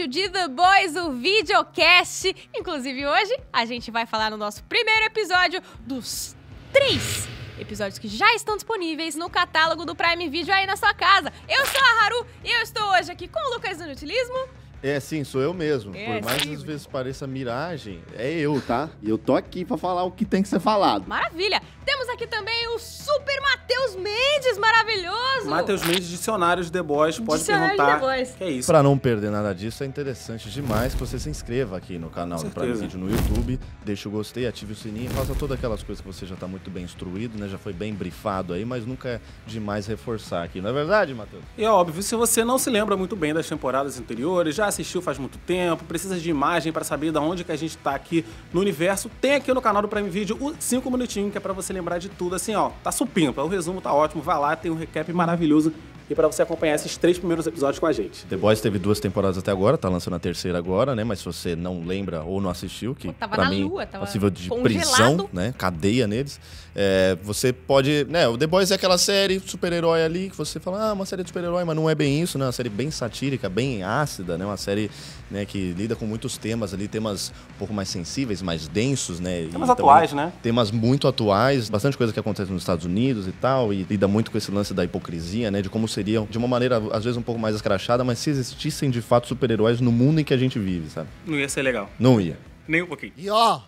episódio de The Boys, o videocast. Inclusive, hoje a gente vai falar no nosso primeiro episódio dos três episódios que já estão disponíveis no catálogo do Prime Video aí na sua casa. Eu sou a Haru e eu estou hoje aqui com o Lucas do Nutilismo. É, sim, sou eu mesmo. É, Por mais que às vezes pareça miragem, é eu, tá? E eu tô aqui pra falar o que tem que ser falado. Maravilha! Temos aqui também o Super Matheus Mendes, maravilhoso! Matheus Mendes, dicionário de The Boys, pode Dicionário de perguntar. The Boys. Que é isso? Pra não perder nada disso, é interessante demais que você se inscreva aqui no canal do Prime Video no YouTube, deixa o gostei, ative o sininho, faça todas aquelas coisas que você já tá muito bem instruído, né? Já foi bem brifado aí, mas nunca é demais reforçar aqui. Não é verdade, Matheus? E é óbvio, se você não se lembra muito bem das temporadas anteriores, já assistiu faz muito tempo, precisa de imagem para saber de onde que a gente está aqui no universo, tem aqui no canal do Prime Video o 5 minutinhos que é para você lembrar de tudo, assim, ó, tá supimpa, o resumo tá ótimo, vai lá, tem um recap maravilhoso e para você acompanhar esses três primeiros episódios com a gente. The Boys teve duas temporadas até agora, tá lançando a terceira agora, né? Mas se você não lembra ou não assistiu, que para mim lua, é tava possível de congelado. prisão, né? Cadeia neles. É, você pode. Né, o The Boys é aquela série super-herói ali que você fala, ah, uma série de super-herói, mas não é bem isso, né? Uma série bem satírica, bem ácida, né? Uma série né, que lida com muitos temas ali, temas um pouco mais sensíveis, mais densos, né? Temas e atuais, também, né? Temas muito atuais, bastante coisa que acontece nos Estados Unidos e tal, e lida muito com esse lance da hipocrisia, né? De como seriam de uma maneira, às vezes, um pouco mais escrachada, mas se existissem de fato super-heróis no mundo em que a gente vive, sabe? Não ia ser legal. Não ia. Nem um pouquinho. E ó,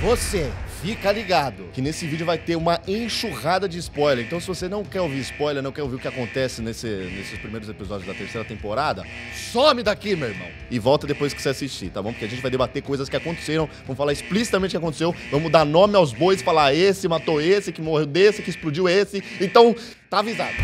você fica ligado que nesse vídeo vai ter uma enxurrada de spoiler. Então, se você não quer ouvir spoiler, não quer ouvir o que acontece nesse, nesses primeiros episódios da terceira temporada, some daqui, meu irmão. E volta depois que você assistir, tá bom? Porque a gente vai debater coisas que aconteceram, vamos falar explicitamente o que aconteceu, vamos dar nome aos bois, falar ah, esse matou esse, que morreu desse, que explodiu esse. Então, tá avisado.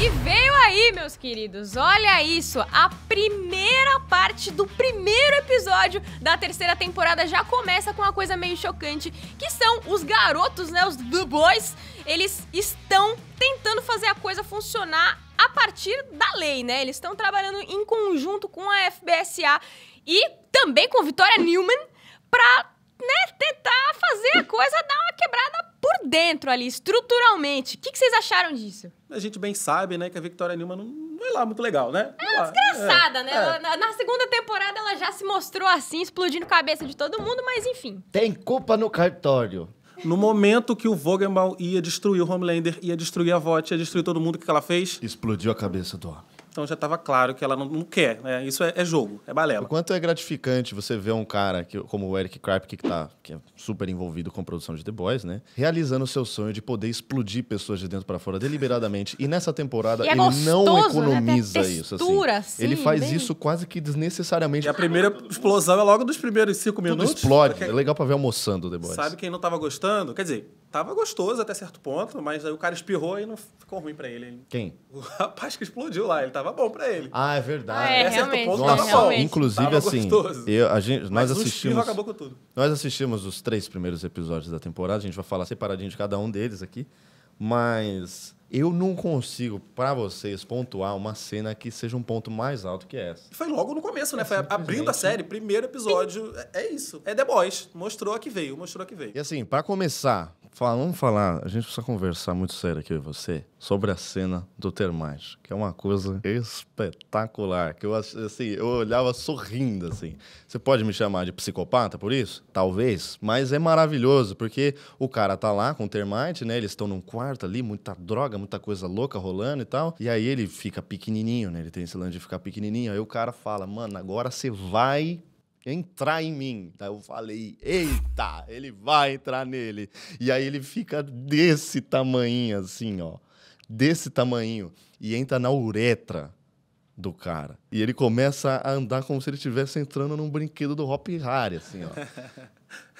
E veio aí, meus queridos, olha isso, a primeira parte do primeiro episódio da terceira temporada já começa com uma coisa meio chocante, que são os garotos, né, os The Boys, eles estão tentando fazer a coisa funcionar a partir da lei, né, eles estão trabalhando em conjunto com a FBSA e também com Vitória Newman para né, tentar fazer a coisa dar uma quebrada por dentro ali, estruturalmente. O que, que vocês acharam disso? A gente bem sabe, né, que a Victoria Nilma não, não é lá muito legal, né? É uma é desgraçada, é, né? É. Ela, é. na, segunda temporada ela já se mostrou assim, explodindo a cabeça de todo mundo, mas enfim. Tem culpa no cartório. No momento que o Vogelbaum ia destruir o Homelander, ia destruir a Vought, ia destruir todo mundo, o que, que ela fez? Explodiu a cabeça do homem. Então já estava claro que ela não, não quer. Né? Isso é, é, jogo, é balela. O quanto é gratificante você ver um cara que, como o Eric Kripke, que, tá, que é super envolvido com a produção de The Boys, né? Realizando o seu sonho de poder explodir pessoas de dentro para fora deliberadamente. E nessa temporada e é ele gostoso, não né? economiza né? textura, isso. Assim. Assim, ele faz bem... isso quase que desnecessariamente. E a primeira explosão é logo dos primeiros cinco minutos. Tudo explode. É legal para ver almoçando The Boys. Sabe quem não estava gostando? Quer dizer, Tava gostoso até certo ponto, mas aí o cara espirrou e não ficou ruim para ele. Quem? O rapaz que explodiu lá, ele tava bom para ele. Ah, é verdade. Ah, é, até certo ponto Nossa, tava bom. Inclusive, tava assim, eu, a gente, nós mas assistimos. acabou com tudo. Nós assistimos os três primeiros episódios da temporada, a gente vai falar separadinho de cada um deles aqui, mas eu não consigo, para vocês, pontuar uma cena que seja um ponto mais alto que essa. Foi logo no começo, né? Foi abrindo a série, primeiro episódio. É, é isso. É The Boys. Mostrou a que veio, mostrou a que veio. E assim, para começar, Fala, vamos falar, a gente precisa conversar muito sério aqui com você sobre a cena do termite que é uma coisa espetacular, que eu assim, eu olhava sorrindo assim. Você pode me chamar de psicopata por isso? Talvez, mas é maravilhoso porque o cara tá lá com o Termite, né? Eles estão num quarto ali, muita droga, muita coisa louca rolando e tal. E aí ele fica pequenininho, né? Ele tem esse lance de ficar pequenininho. Aí o cara fala: "Mano, agora você vai entrar em mim. Daí eu falei, eita, ele vai entrar nele. E aí ele fica desse tamanho, assim, ó. Desse tamanho. E entra na uretra do cara. E ele começa a andar como se ele estivesse entrando num brinquedo do Hop Harry, assim, ó.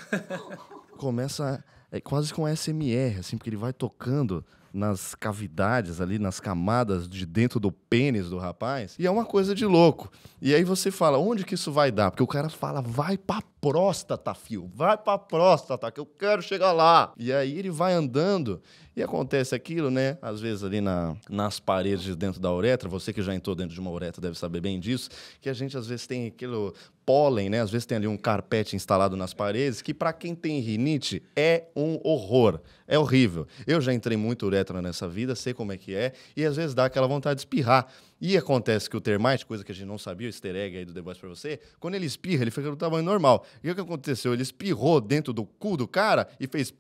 começa é, quase com SMR, assim, porque ele vai tocando nas cavidades ali, nas camadas de dentro do pênis do rapaz. E é uma coisa de louco. E aí você fala, onde que isso vai dar? Porque o cara fala, vai pra próstata, fio. Vai pra próstata, que eu quero chegar lá. E aí ele vai andando e acontece aquilo, né? Às vezes ali na, nas paredes dentro da uretra, você que já entrou dentro de uma uretra deve saber bem disso, que a gente às vezes tem aquilo pólen, né? Às vezes tem ali um carpete instalado nas paredes, que para quem tem rinite é um horror, é horrível. Eu já entrei muito uretra nessa vida, sei como é que é, e às vezes dá aquela vontade de espirrar. E acontece que o termite, coisa que a gente não sabia, o easter egg aí do The Boys pra você, quando ele espirra, ele fica do tamanho normal. E o que aconteceu? Ele espirrou dentro do cu do cara e fez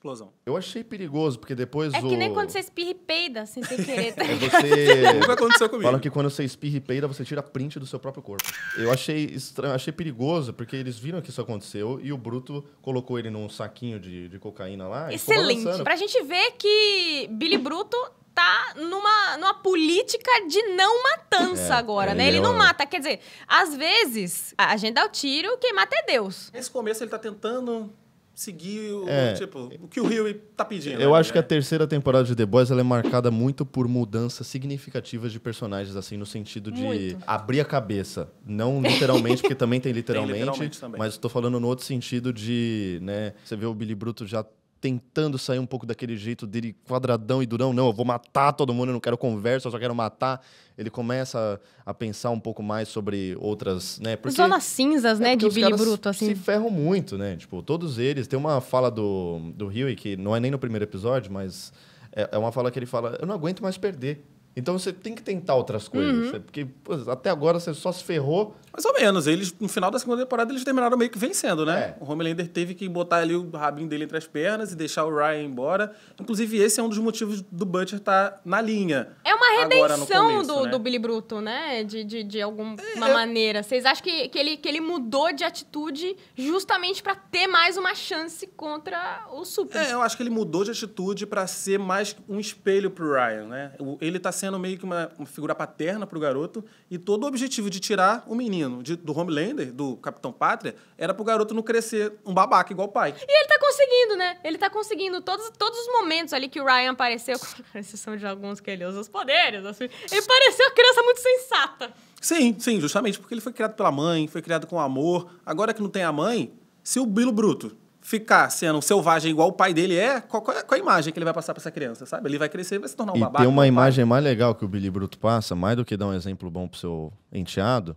explosão. Eu achei perigoso, porque depois É o... que nem quando você espirra e peida sem querer. Tá é você... aconteceu comigo. Falam que quando você espirra e peida, você tira print do seu próprio corpo. Eu achei estranho, achei perigoso, porque eles viram que isso aconteceu e o Bruto colocou ele num saquinho de, de cocaína lá. Excelente. Pra gente ver que Billy Bruto tá numa, numa política de não matança é, agora, é, né? Ele não é mata. Quer dizer, às vezes a gente dá o tiro, quem mata é Deus. Nesse começo ele tá tentando seguir o, é, tipo, o que o Rio tá pedindo. Eu né? acho que a terceira temporada de The Boys ela é marcada muito por mudanças significativas de personagens, assim, no sentido de muito. abrir a cabeça. Não literalmente, porque também tem literalmente, tem literalmente também. mas estou falando no outro sentido de, né, você vê o Billy Bruto já tentando sair um pouco daquele jeito dele quadradão e durão. Não, eu vou matar todo mundo, eu não quero conversa, eu só quero matar. Ele começa a pensar um pouco mais sobre outras, né? Porque, Zonas cinzas, é né, de Billy Bruto, assim. Se ferram muito, né? Tipo, todos eles. Tem uma fala do, do Huey, que não é nem no primeiro episódio, mas é, é uma fala que ele fala: Eu não aguento mais perder. Então você tem que tentar outras coisas. Uhum. É, porque pô, até agora você só se ferrou. Mais ou menos. Eles, no final da segunda temporada, eles terminaram meio que vencendo, né? É. O Homelander teve que botar ali o rabinho dele entre as pernas e deixar o Ryan embora. Inclusive, esse é um dos motivos do Butcher estar tá na linha. É uma redenção começo, do, né? do Billy Bruto, né? De, de, de alguma é. é. maneira. Vocês acham que, que, ele, que ele mudou de atitude justamente para ter mais uma chance contra o Super? É, eu acho que ele mudou de atitude para ser mais um espelho pro Ryan, né? Ele tá sendo sendo meio que uma, uma figura paterna para o garoto, e todo o objetivo de tirar o menino de, do Homelander, do Capitão Pátria, era para o garoto não crescer um babaca igual o pai. E ele está conseguindo, né? Ele está conseguindo. Todos, todos os momentos ali que o Ryan apareceu, com exceção de alguns que ele usa os poderes, assim, ele pareceu uma criança muito sensata. Sim, sim, justamente porque ele foi criado pela mãe, foi criado com amor. Agora que não tem a mãe, se o Bilo Bruto ficar sendo selvagem igual o pai dele é, qual, qual, é, qual é a imagem que ele vai passar para essa criança, sabe? Ele vai crescer e vai se tornar um e babaca. tem uma imagem mais legal que o Billy Bruto passa, mais do que dar um exemplo bom pro seu enteado,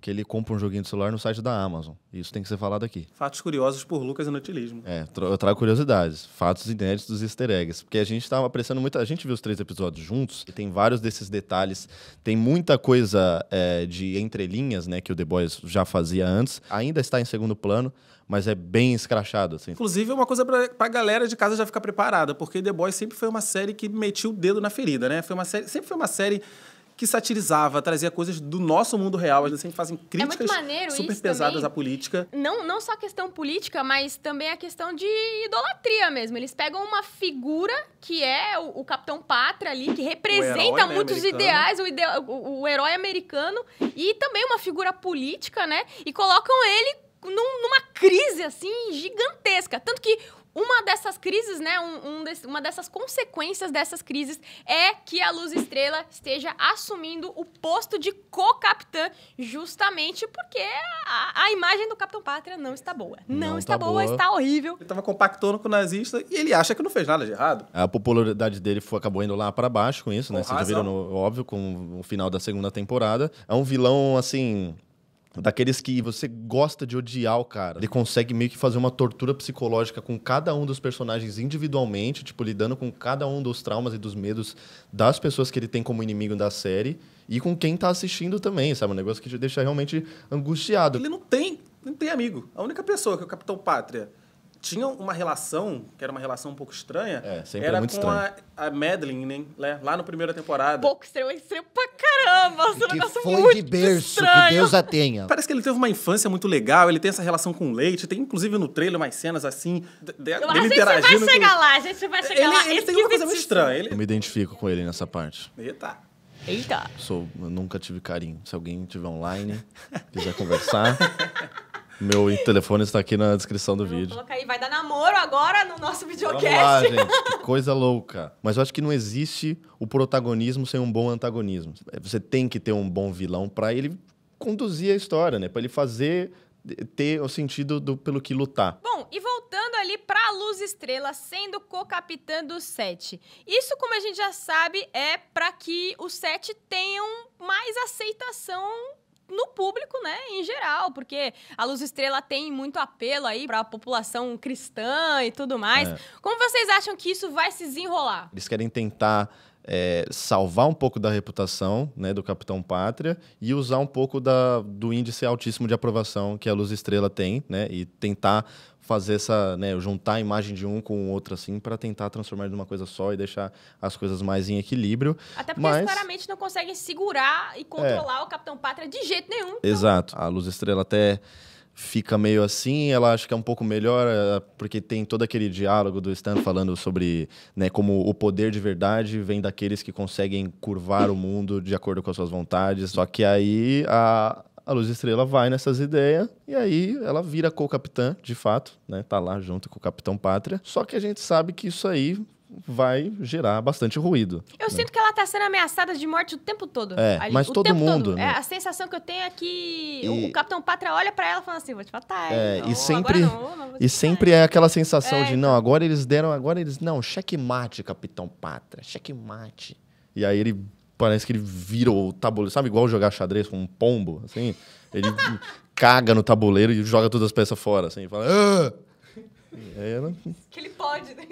que ele compra um joguinho de celular no site da Amazon. Isso tem que ser falado aqui. Fatos curiosos por Lucas Inutilismo. É, eu trago curiosidades, fatos inéditos dos easter eggs. Porque a gente estava tá apreciando muito... A gente viu os três episódios juntos e tem vários desses detalhes. Tem muita coisa é, de entrelinhas, né, que o The Boys já fazia antes. Ainda está em segundo plano, mas é bem escrachado, assim. Inclusive, é uma coisa pra, pra galera de casa já ficar preparada, porque The Boys sempre foi uma série que metia o dedo na ferida, né? Foi uma série, sempre foi uma série que satirizava, trazia coisas do nosso mundo real. Eles sempre fazem é críticas é super pesadas também. à política. Não, não só a questão política, mas também a questão de idolatria mesmo. Eles pegam uma figura que é o, o Capitão Pátria ali, que representa herói, né, muitos né, ideais, o, ide o, o herói americano, e também uma figura política, né? E colocam ele num, numa crise, assim, gigantesca. Tanto que uma dessas crises, né, um, um uma dessas consequências dessas crises é que a Luz Estrela esteja assumindo o posto de co-capitã, justamente porque a, a, imagem do Capitão Pátria não está boa. Não, não está tá boa, boa, está horrível. Ele estava compactando com o nazista e ele acha que não fez nada de errado. A popularidade dele foi, acabou indo lá para baixo com isso, né? Vocês já viram, no, óbvio, com o final da segunda temporada. É um vilão, assim, daqueles que você gosta de odiar o cara. Ele consegue meio que fazer uma tortura psicológica com cada um dos personagens individualmente, tipo, lidando com cada um dos traumas e dos medos das pessoas que ele tem como inimigo da série e com quem tá assistindo também, sabe? Um negócio que te deixa realmente angustiado. Ele não tem, não tem amigo. A única pessoa que é o Capitão Pátria tinha uma relação, que era uma relação um pouco estranha. É, sempre é era é muito com estranho. a, a Madeline, né? Lá na primeira temporada. Pouco estranho, é estranho pra caramba. Esse é foi muito de berço, estranho. que Deus a tenha. Parece que ele teve uma infância muito legal, ele tem essa relação com o leite. Tem, inclusive, no trailer umas cenas assim, de, Eu, dele interagindo. A gente vai chegar lá, a gente vai chegar ele, lá. Ele, tem uma coisa muito estranha. Ele... Eu me identifico com ele nessa parte. Eita. Eita. Sou, nunca tive carinho. Se alguém tiver online, quiser conversar... Meu telefone está aqui na descrição do eu vídeo. Coloca aí, vai dar namoro agora no nosso videocast. Vamos lá, gente. Que coisa louca. Mas eu acho que não existe o protagonismo sem um bom antagonismo. Você tem que ter um bom vilão para ele conduzir a história, né? Para ele fazer ter o sentido do pelo que lutar. Bom, e voltando ali para Luz Estrela sendo co-capitã do set. Isso, como a gente já sabe, é para que o set tenha mais aceitação no público, né, em geral, porque a Luz Estrela tem muito apelo aí para a população cristã e tudo mais. É. Como vocês acham que isso vai se desenrolar? Eles querem tentar é, salvar um pouco da reputação né, do Capitão Pátria e usar um pouco da, do índice altíssimo de aprovação que a Luz Estrela tem, né, e tentar fazer essa, né, juntar a imagem de um com o outro assim para tentar transformar em uma coisa só e deixar as coisas mais em equilíbrio. Até porque Mas... eles claramente não conseguem segurar e controlar é. o Capitão Pátria de jeito nenhum. Então... Exato. A Luz Estrela até fica meio assim, ela acha que é um pouco melhor, eh, porque tem todo aquele diálogo do Stan falando sobre né, como o poder de verdade vem daqueles que conseguem curvar o mundo de acordo com as suas vontades. Só que aí a, a Luz Estrela vai nessas ideias e aí ela vira co-capitã, de fato, né? Tá lá junto com o Capitão Pátria. Só que a gente sabe que isso aí vai gerar bastante ruído. Eu né? sinto que ela tá sendo ameaçada de morte o tempo todo. É, ali, mas todo mundo. Todo. Né? É, a sensação que eu tenho é que e... o Capitão Pátria olha para ela e fala assim, vou te matar. É, e sempre, não, não e sempre é aquela sensação é, de, então... não, agora eles deram, agora eles... Não, checkmate, Capitão Pátria, checkmate. E aí ele parece que ele vira o tabuleiro, sabe? Igual jogar xadrez com um pombo, assim. Ele caga no tabuleiro e joga todas as peças fora, assim. Fala... Ah! Ela... Que ele pode, né?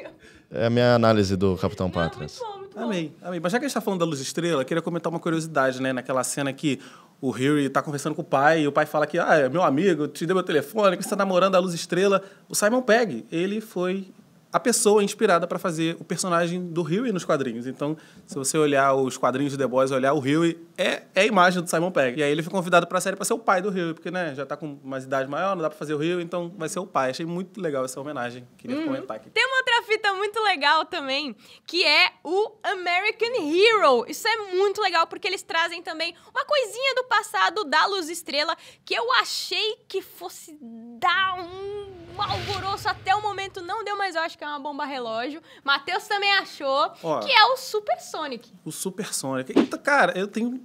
É a minha análise do Capitão Patras. Não, muito bom, muito bom. Amei, amei. Mas já que a gente tá falando da Luz Estrela, eu queria comentar uma curiosidade, né? Naquela cena que o Harry tá conversando com o pai e o pai fala que, ah, é meu amigo, te deu meu telefone, que você tá namorando a Luz Estrela. O Simon Pegg, ele foi a pessoa inspirada para fazer o personagem do Huey nos quadrinhos. Então, se você olhar os quadrinhos de The Boys, olhar o Huey é, é a imagem do Simon Pegg. E aí ele foi convidado para a série para ser o pai do Huey, porque né, já está com uma idade maior, não dá para fazer o Huey, então vai ser o pai. Achei muito legal essa homenagem. Queria uhum. comentar aqui. Tem uma outra fita muito legal também, que é o American Hero. Isso é muito legal porque eles trazem também uma coisinha do passado da Luz Estrela que eu achei que fosse dar um um alvoroço até o momento, não deu, mas eu acho que é uma bomba relógio. Matheus também achou, Ó, que é o Super Sonic. O Super Sonic. Cara, eu tenho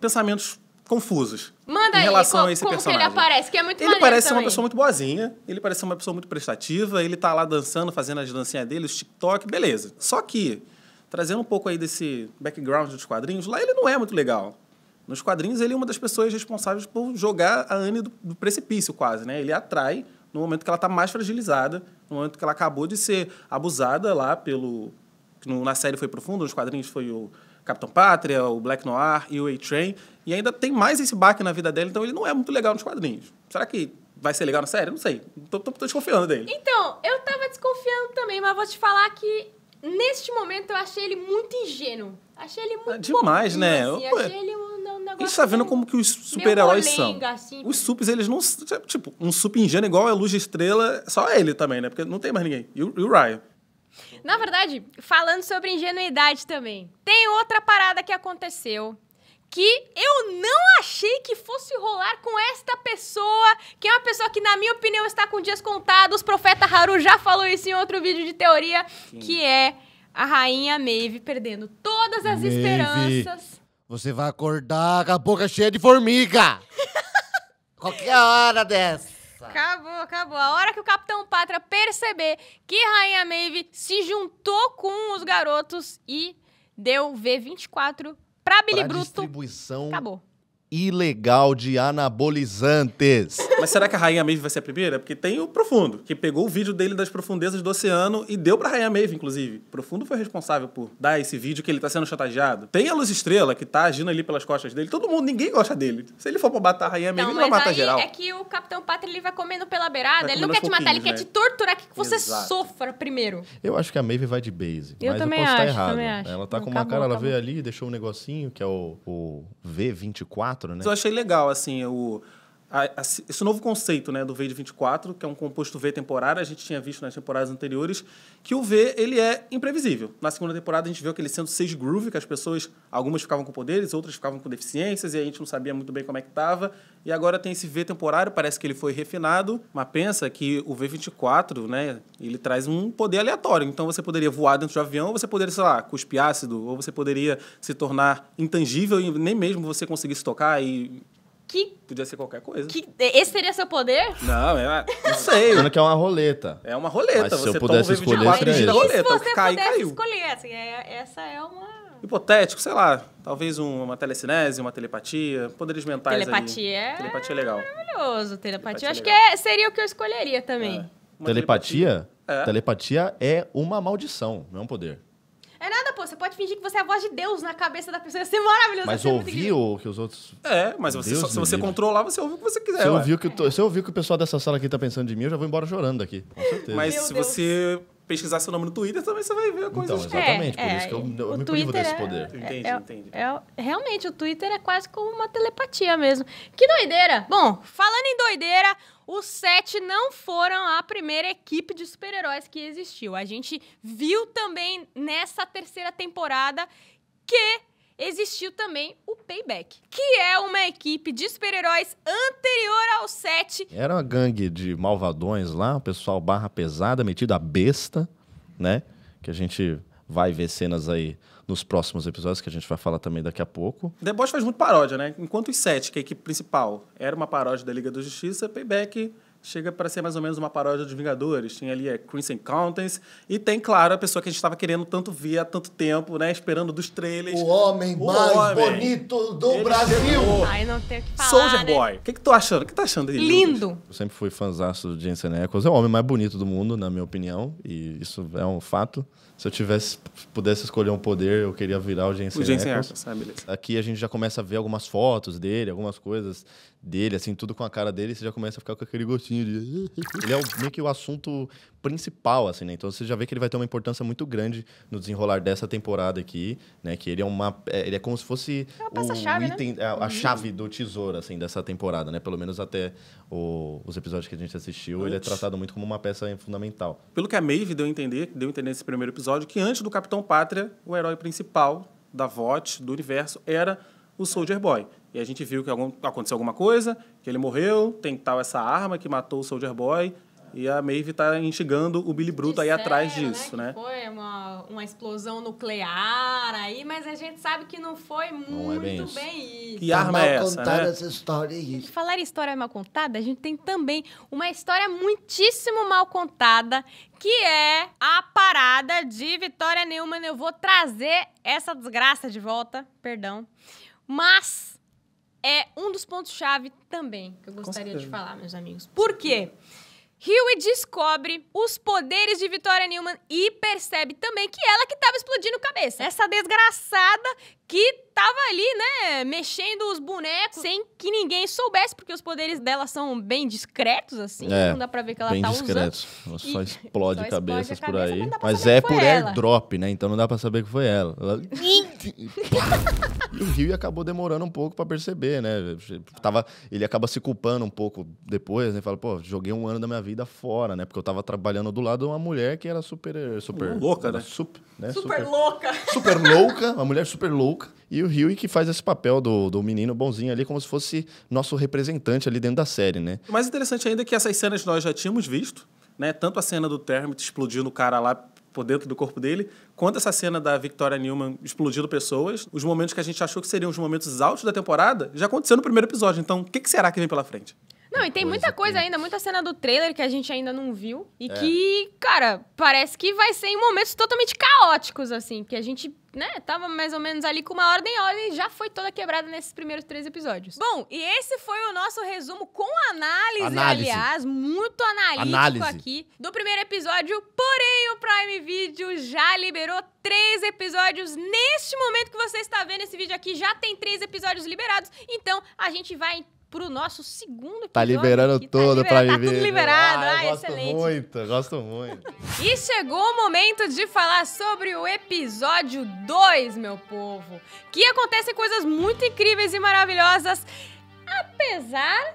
pensamentos confusos. Manda em relação aí, a esse como personagem. ele aparece, que é muito Ele parece ser uma pessoa muito boazinha, ele parece ser uma pessoa muito prestativa, ele tá lá dançando, fazendo as dancinhas dele, os TikTok, beleza. Só que, trazendo um pouco aí desse background dos quadrinhos, lá ele não é muito legal. Nos quadrinhos, ele é uma das pessoas responsáveis por jogar a Anne do, do precipício, quase, né? Ele atrai no momento que ela está mais fragilizada, no momento que ela acabou de ser abusada lá pelo. na série foi profundo, nos quadrinhos foi o Capitão Pátria, o Black Noir e o A-Train. E ainda tem mais esse baque na vida dela, então ele não é muito legal nos quadrinhos. Será que vai ser legal na série? Não sei. Tô, tô, tô, desconfiando dele. Então, eu tava desconfiando também, mas vou te falar que neste momento eu achei ele muito ingênuo. Achei ele muito. É demais, né? bobinho, né? Assim. Eu... Achei ele negócio. A gente tá vendo como que os super-heróis são. Assim, os supes, eles não. Tipo, um sup ingênuo igual é Luz de Estrela, só ele também, né? Porque não tem mais ninguém. E o, e o Ryan. Na verdade, falando sobre ingenuidade também, tem outra parada que aconteceu que eu não achei que fosse rolar com esta pessoa, que é uma pessoa que, na minha opinião, está com dias contados. O profeta Haru já falou isso em outro vídeo de teoria, Sim. que é a rainha Maeve perdendo todas as Maeve. esperanças você vai acordar com a boca cheia de formiga. Qualquer hora dessa. Acabou, acabou. A hora que o Capitão Pátria perceber que Rainha Maeve se juntou com os garotos e deu V24 pra Billy pra Bruto. Distribuição. Acabou ilegal de anabolizantes. Mas será que a Rainha Maeve vai ser a primeira? Porque tem o Profundo, que pegou o vídeo dele das profundezas do oceano e deu pra Rainha Maeve, inclusive. O Profundo foi responsável por dar esse vídeo que ele tá sendo chantageado. Tem a Luz Estrela, que tá agindo ali pelas costas dele. Todo mundo, ninguém gosta dele. Se ele for pra matar a Rainha Maeve, ele vai matar geral. é que o Capitão Pátria, ele vai comendo pela beirada. Vai ele não quer te matar, ele né? quer te torturar, que você Exato. sofra primeiro. Eu acho que a Maeve vai de base. Eu mas também eu posso acho, estar errado. Ela tá não, com uma acabou, cara, acabou. ela veio ali, deixou um negocinho, que é o, o V24, teatro, né? eu achei legal, assim, o, a, a, esse novo conceito né, do V de 24, que é um composto V temporário, a gente tinha visto nas temporadas anteriores, que o V ele é imprevisível. Na segunda temporada a gente viu aquele sendo 6 groove, que as pessoas, algumas ficavam com poderes, outras ficavam com deficiências, e a gente não sabia muito bem como é que estava. E agora tem esse V temporário, parece que ele foi refinado, mas pensa que o V24, né, ele traz um poder aleatório. Então você poderia voar dentro de um avião, ou você poderia, sei lá, cuspir ácido, ou você poderia se tornar intangível e nem mesmo você conseguisse tocar e que. Podia ser qualquer coisa. Que, esse seria seu poder? Não, é. Não sei. Falando que é uma roleta. É uma roleta. Mas se eu pudesse escolher, seria isso. Roleta, se você cai, pudesse caiu. escolher, assim, é, essa é uma. Hipotético, sei lá, talvez uma telecinese, uma telepatia, poderes mentais telepatia aí. É... Telepatia é legal. Maravilhoso, telepatia. telepatia é acho legal. que é, seria o que eu escolheria também. É. Telepatia? Telepatia é. telepatia é uma maldição, não é um poder. Você pode fingir que você é a voz de Deus na cabeça da pessoa. Ia ser maravilhoso. Mas ouvir o que os outros. É, mas você só, se você livre. controlar, você ouve o que você quiser. Se eu, ouvir o que, o que o pessoal dessa sala aqui tá pensando de mim, eu já vou embora chorando aqui. Com certeza. Mas Meu se Deus. você pesquisar seu nome no Twitter, também você vai ver coisa. Então, exatamente, é, por é, isso que eu, é, eu me Twitter privo desse é poder. É, entendi, é, entendi. É realmente, o Twitter é quase como uma telepatia mesmo. Que doideira! Bom, falando em doideira, os sete não foram a primeira equipe de super-heróis que existiu. A gente viu também nessa terceira temporada que existiu também o Payback, que é uma equipe de super-heróis anterior ao 7. Era uma gangue de malvadões lá, o pessoal barra pesada, metido a besta, né? Que a gente vai ver cenas aí nos próximos episódios, que a gente vai falar também daqui a pouco. Deboche faz muito paródia, né? Enquanto os 7, que é a equipe principal, era uma paródia da Liga da Justiça, Payback chega para ser mais ou menos uma paródia dos Vingadores. Tem ali a é, Crimson Countess e tem, claro, a pessoa que a gente estava querendo tanto ver há tanto tempo, né? Esperando dos trailers. O homem o mais homem. bonito do Ele Brasil! Chegou. Ai, não tenho o que falar, Soldier né? Boy. O que, que tu achando? O que tá achando dele? Lindo! Lucas? Eu sempre fui fãzaço do Jensen Ackles. É o homem mais bonito do mundo, na minha opinião. E isso é um fato. Se eu tivesse, pudesse escolher um poder, eu queria virar o Jensen, o Jensen Ackles. Ackles. Ah, Aqui a gente já começa a ver algumas fotos dele, algumas coisas dele, assim, tudo com a cara dele, você já começa a ficar com aquele gostinho de. Ele é o, meio que o assunto principal, assim, né? Então você já vê que ele vai ter uma importância muito grande no desenrolar dessa temporada aqui, né? Que ele é uma. É, ele é como se fosse é o -chave, item, né? É, a, a, uhum. chave do tesouro, assim, dessa temporada, né? Pelo menos até o, os episódios que a gente assistiu, antes. ele é tratado muito como uma peça fundamental. Pelo que a Maeve deu a entender, deu a entender nesse primeiro episódio, que antes do Capitão Pátria, o herói principal da VOT, do universo, era o Soldier Boy. E a gente viu que algum, aconteceu alguma coisa, que ele morreu, tem tal essa arma que matou o Soldier Boy. E a Maeve tá instigando o Billy Bruto Disseram, aí atrás né? disso, né? né? Foi uma, uma explosão nuclear aí, mas a gente sabe que não foi não é muito é bem isso. Bem isso. Que arma tá é essa, né? essa história aí. E falar história mal contada, a gente tem também uma história muitíssimo mal contada, que é a parada de Vitória Neumann. Eu vou trazer essa desgraça de volta, perdão. Mas é um dos pontos-chave também que eu gostaria de falar, meus amigos. Por quê? Huey descobre os poderes de Victoria Newman e percebe também que ela que estava explodindo cabeça. Essa desgraçada que tava ali, né, mexendo os bonecos sem que ninguém soubesse, porque os poderes dela são bem discretos, assim, é, não dá pra ver que ela bem tá discretos. usando. Só explode só cabeças explode por aí. Mas, mas é por airdrop, né, então não dá pra saber que foi ela. ela... e o Rio acabou demorando um pouco pra perceber, né, tava, ele acaba se culpando um pouco depois, né, fala, pô, joguei um ano da minha vida fora, né, porque eu tava trabalhando do lado de uma mulher que era super... Eh, super louca, né? Super, né? super, super louca! Super louca, uma mulher super louca Luca. E o Huey que faz esse papel do, do menino bonzinho ali, como se fosse nosso representante ali dentro da série, né? O mais interessante ainda é que essas cenas nós já tínhamos visto, né? Tanto a cena do Termit explodindo o cara lá por dentro do corpo dele, quanto essa cena da Victoria Newman explodindo pessoas, os momentos que a gente achou que seriam os momentos altos da temporada já aconteceu no primeiro episódio. Então, o que, que será que vem pela frente? Não, e tem muita coisa que... ainda, muita cena do trailer que a gente ainda não viu. E é. que, cara, parece que vai ser em momentos totalmente caóticos, assim. Que a gente, né, tava mais ou menos ali com uma ordem, ordem e já foi toda quebrada nesses primeiros três episódios. Bom, e esse foi o nosso resumo com análise, análise. aliás, muito analítico análise. aqui, do primeiro episódio. Porém, o Prime Video já liberou três episódios. Neste momento que você está vendo esse vídeo aqui, já tem três episódios liberados. Então, a gente vai pro nosso segundo tá episódio. Tá liberando aqui. todo tá para mim ver. Tá tudo tá liberado. Ah, ah gosto excelente. muito, gosto muito. E chegou o momento de falar sobre o episódio 2, meu povo. Que acontecem coisas muito incríveis e maravilhosas, apesar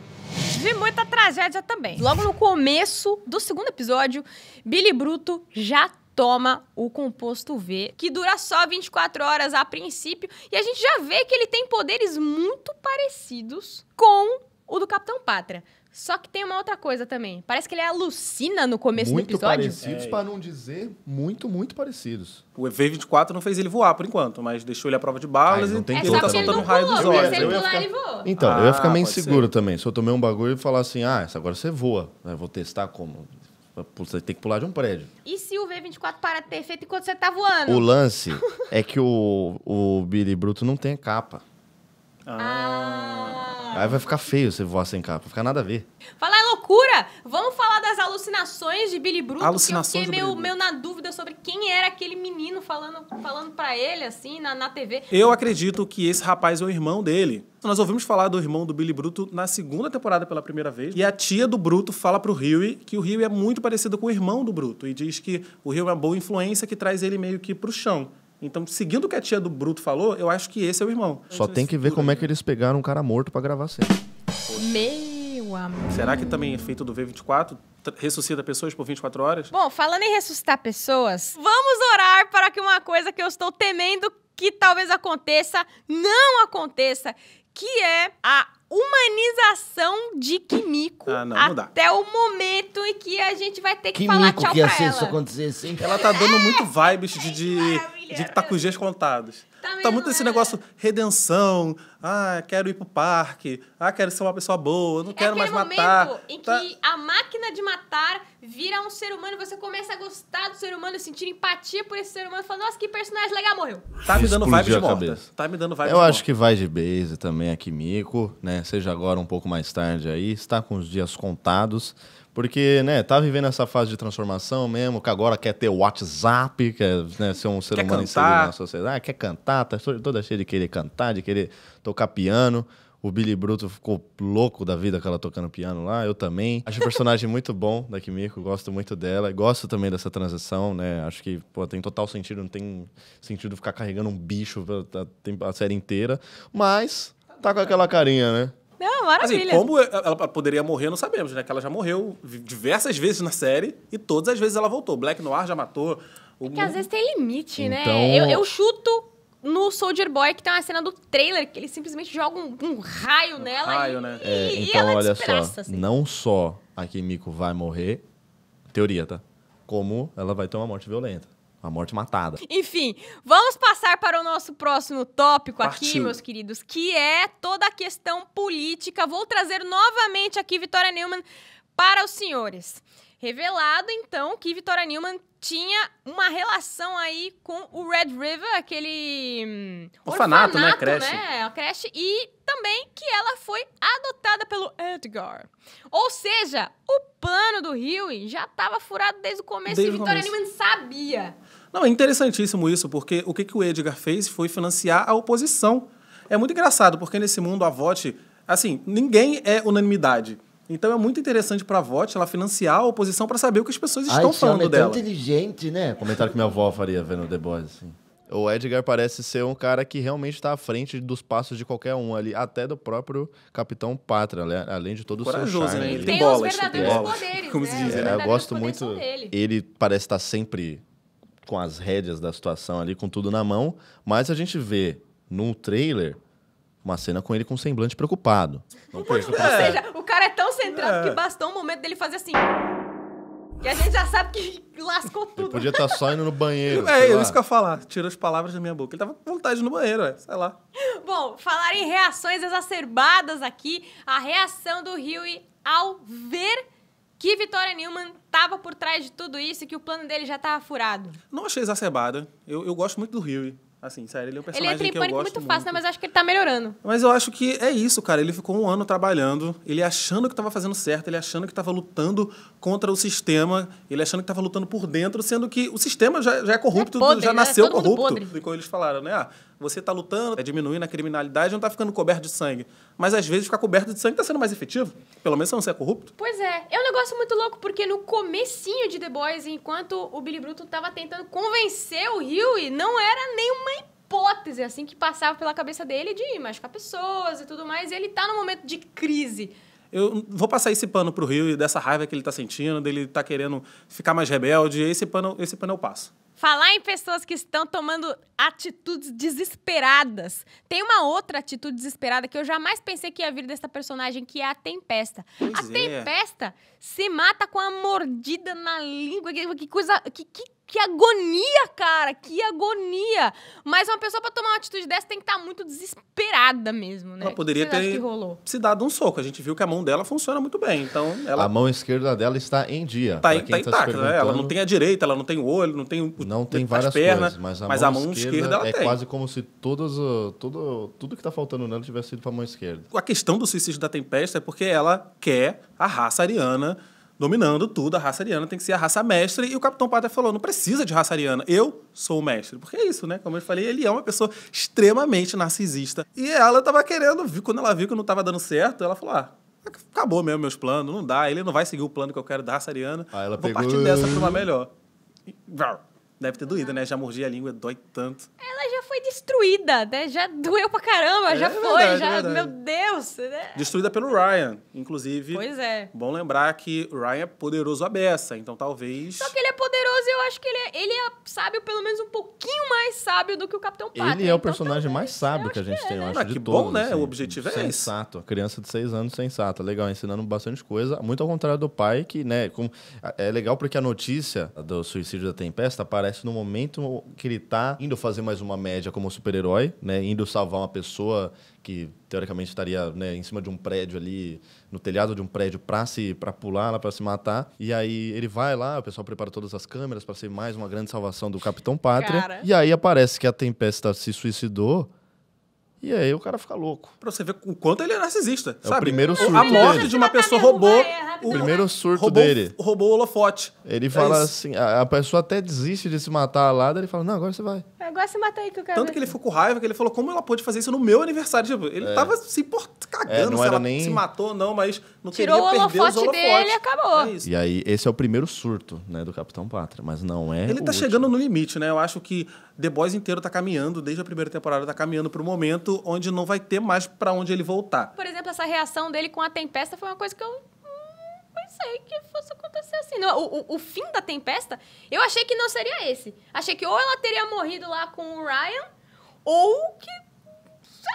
de muita tragédia também. Logo no começo do segundo episódio, Billy Bruto já toma o composto V, que dura só 24 horas a princípio, e a gente já vê que ele tem poderes muito parecidos com o do Capitão Pátria. Só que tem uma outra coisa também. Parece que ele alucina no começo muito do episódio. Muito parecidos, é. para não dizer muito, muito parecidos. O V24 não fez ele voar por enquanto, mas deixou ele à prova de balas ah, não tem e é ele tá raio dos olhos. Se ele pular, ficar... ele Então, ah, eu ia então, ah, ficar meio inseguro também. Se eu tomei um bagulho e falar assim, ah, agora você voa. Eu né, vou testar como você tem que pular de um prédio. E se o V24 para de ter feito enquanto você tá voando? O lance é que o, o Billy Bruto não tem capa. Ah. ah. Aí vai ficar feio você voar sem capa, vai ficar nada a ver. Falar é loucura! Vamos falar das alucinações de Billy Bruto, alucinações que eu fiquei meio, meio na dúvida sobre quem era aquele menino falando, falando para ele, assim, na, na TV. Eu acredito que esse rapaz é o irmão dele. Nós ouvimos falar do irmão do Billy Bruto na segunda temporada pela primeira vez. E a tia do Bruto fala pro Rio que o Rio é muito parecido com o irmão do Bruto. E diz que o Rio é uma boa influência que traz ele meio que pro chão. Então, seguindo o que a tia do Bruto falou, eu acho que esse é o irmão. Só tem que ver como é que eles pegaram um cara morto para gravar a cena. Meu amor. Será que também é feito do V24? ressuscita pessoas por 24 horas? Bom, falando em ressuscitar pessoas, vamos orar para que uma coisa que eu estou temendo que talvez aconteça, não aconteça, que é a humanização de Kimiko ah, não, não até dá. o momento em que a gente vai ter que Kimiko falar tchau que ia pra ser ela. isso acontecesse, hein? Ela tá dando é. muito vibes de, de de que tá com os dias contados. Tá, tá muito esse é. negócio redenção. Ah, quero ir pro parque. Ah, quero ser uma pessoa boa. Não é quero mais matar. É momento em tá... que a máquina de matar vira um ser humano. Você começa a gostar do ser humano, sentir empatia por esse ser humano. Fala, nossa, que personagem legal, morreu. Tá me dando Explodiu de cabeça. Tá me dando vibes Eu acho que vai de base também aqui, Mico. Né? Seja agora um pouco mais tarde aí. Está com os dias contados porque, né, tá vivendo essa fase de transformação mesmo, que agora quer ter WhatsApp, quer né, ser um ser quer humano cantar. inserido na sociedade, ah, quer cantar, tá toda cheia de querer cantar, de querer tocar piano. O Billy Bruto ficou louco da vida com ela tocando piano lá, eu também. Acho o personagem muito bom da Kimiko, gosto muito dela. Gosto também dessa transição, né? Acho que pô, tem total sentido, não tem sentido ficar carregando um bicho a, a série inteira. Mas tá com aquela carinha, né? Não, assim, maravilha. Assim, como ela poderia morrer, não sabemos, né? Que ela já morreu diversas vezes na série e todas as vezes ela voltou. Black Noir já matou. O... É que às vezes tem limite, né? então... né? Eu, eu chuto no Soldier Boy, que tem uma cena do trailer, que ele simplesmente joga um, um raio um nela raio, e, né? é, e então, olha só, assim. não só a Kimiko vai morrer, teoria, tá? Como ela vai ter uma morte violenta uma morte matada. Enfim, vamos passar para o nosso próximo tópico Partiu. aqui, meus queridos, que é toda a questão política. Vou trazer novamente aqui Vitória Neumann para os senhores. Revelado, então, que Vitória Neumann tinha uma relação aí com o Red River, aquele. Orfanato, hum, orfanato né? Creche. Né? A creche. E também que ela foi adotada pelo Edgar. Ou seja, o plano do Rio já estava furado desde o começo desde e Vitória Neumann sabia. Não, é interessantíssimo isso, porque o que, que o Edgar fez foi financiar a oposição. É muito engraçado, porque nesse mundo a VOT, assim, ninguém é unanimidade. Então é muito interessante para a VOT ela financiar a oposição para saber o que as pessoas Ai, estão falando é dela. Tão inteligente, né? Comentário que minha avó faria vendo The Boys, assim. O Edgar parece ser um cara que realmente está à frente dos passos de qualquer um ali, até do próprio Capitão Pátria, além de todo Corajoso, o seu né? charme. Né? Ele tem, tem bolas, os verdadeiros tem bolas. poderes, Como né? se diz, né? é, né? Eu gosto muito. Ele parece estar tá sempre com as rédeas da situação ali, com tudo na mão, mas a gente vê no trailer uma cena com ele com um semblante preocupado. ou seja, o cara é tão centrado é. que bastou um momento dele fazer assim. E a gente já sabe que lascou tudo. Ele podia estar tá só indo no banheiro. É, é isso que eu ia falar. Tirou as palavras da minha boca. Ele tava com vontade no banheiro, é, sei lá. Bom, falar em reações exacerbadas aqui, a reação do Rio ao ver que Vitória Newman estava por trás de tudo isso e que o plano dele já estava furado? Não achei exacerbada. Eu, eu gosto muito do Rio. Assim, sério, ele é um é personagem ele entra em pânico muito fácil, né? muito. Né? mas acho que ele tá melhorando. Mas eu acho que é isso, cara. Ele ficou um ano trabalhando, ele achando que estava fazendo certo, ele achando que estava lutando contra o sistema, ele achando que estava lutando por dentro, sendo que o sistema já, já é corrupto, é podre, já né? nasceu é corrupto. Podre. Como eles falaram, né? Ah, você está lutando, é diminuindo a criminalidade, não está ficando coberto de sangue. Mas às vezes ficar coberto de sangue está sendo mais efetivo. Pelo menos você não ser é corrupto. Pois é. É um negócio muito louco, porque no comecinho de The Boys, enquanto o Billy Bruto estava tentando convencer o Huey, não era nenhuma hipótese assim que passava pela cabeça dele de machucar pessoas e tudo mais. E ele está num momento de crise eu vou passar esse pano para o Rio e dessa raiva que ele está sentindo, dele tá querendo ficar mais rebelde, esse pano, esse pano eu passo. Falar em pessoas que estão tomando atitudes desesperadas. Tem uma outra atitude desesperada que eu jamais pensei que ia vir dessa personagem, que é a Tempesta. Pois a é. Tempesta se mata com a mordida na língua. Que, que coisa. Que, que que agonia, cara! Que agonia! Mas uma pessoa para tomar uma atitude dessa tem que estar tá muito desesperada mesmo, né? Ela poderia ter se dado um soco. A gente viu que a mão dela funciona muito bem. Então, ela... A mão esquerda dela está em dia. Tá, tá, tá intacta, né? Ela não tem a direita, ela não tem o olho, não tem o... Não tem várias pernas, coisas, mas a, mas mão, a mão esquerda, esquerda, ela é tem. É quase como se todas, uh, tudo que está faltando nela tivesse sido para a mão esquerda. A questão do suicídio da Tempesta é porque ela quer a raça ariana dominando tudo, a raça ariana tem que ser a raça mestre. E o Capitão Pátria falou: não precisa de raça ariana, eu sou o mestre. Porque é isso, né? Como eu falei, ele é uma pessoa extremamente narcisista. E ela tava querendo, quando ela viu que não tava dando certo, ela falou: ah, acabou mesmo meus planos, não dá, ele não vai seguir o plano que eu quero da raça ariana. ela Vou pegou... partir dessa pra uma melhor. E... Deve ter doído, né? Já mordi a língua, dói tanto. Ela já foi destruída, né? Já doeu pra caramba, é, já foi, verdade, é já. Verdade. Meu Deus! Né? Destruída pelo Ryan, inclusive. Pois é. Bom lembrar que o Ryan é poderoso à beça, então talvez. Só que ele é poderoso e eu acho que ele é, ele é sábio, pelo menos um pouquinho mais sábio do que o Capitão Pátria. Ele é o então personagem mais sábio que a gente que é, tem, né? eu acho. Ah, que de bom, todos, né? Assim, o objetivo é sensato. esse. Sensato. A criança de seis anos sensata. Legal, ensinando bastante coisa. Muito ao contrário do pai, que, né? Como... É legal porque a notícia do suicídio da Tempesta aparece aparece no momento que ele está indo fazer mais uma média como super-herói, né? Indo salvar uma pessoa que teoricamente estaria né, em cima de um prédio ali, no telhado de um prédio para se para pular lá para se matar. E aí ele vai lá, o pessoal prepara todas as câmeras para ser mais uma grande salvação do Capitão Pátria. Cara. E aí aparece que a Tempesta se suicidou e aí o cara fica louco. Pra você ver o quanto ele é narcisista. É sabe? o primeiro surto A morte dele. de uma tá pessoa roubou. É o primeiro surto roubou, dele. Roubou o holofote. Ele é fala isso. assim: a, a, pessoa até desiste de se matar lá, daí ele fala: não, agora você vai. É agora se mata aí que eu quero. Tanto que ele ficou com raiva que ele falou: como ela pôde fazer isso no meu aniversário? Tipo, ele é. tava se import... É, cagando é, se ela nem... se matou, não, mas não Tirou queria perder o holofotes. dele e acabou. É e aí, esse é o primeiro surto né, do Capitão Pátria, mas não é. Ele tá último. chegando no limite, né? Eu acho que The Boys inteiro tá caminhando, desde a primeira temporada, tá caminhando pro momento momento onde não vai ter mais para onde ele voltar. Por exemplo, essa reação dele com a tempesta foi uma coisa que eu hum, pensei que fosse acontecer assim. Não, o, o, fim da tempesta, eu achei que não seria esse. Achei que ou ela teria morrido lá com o Ryan, ou que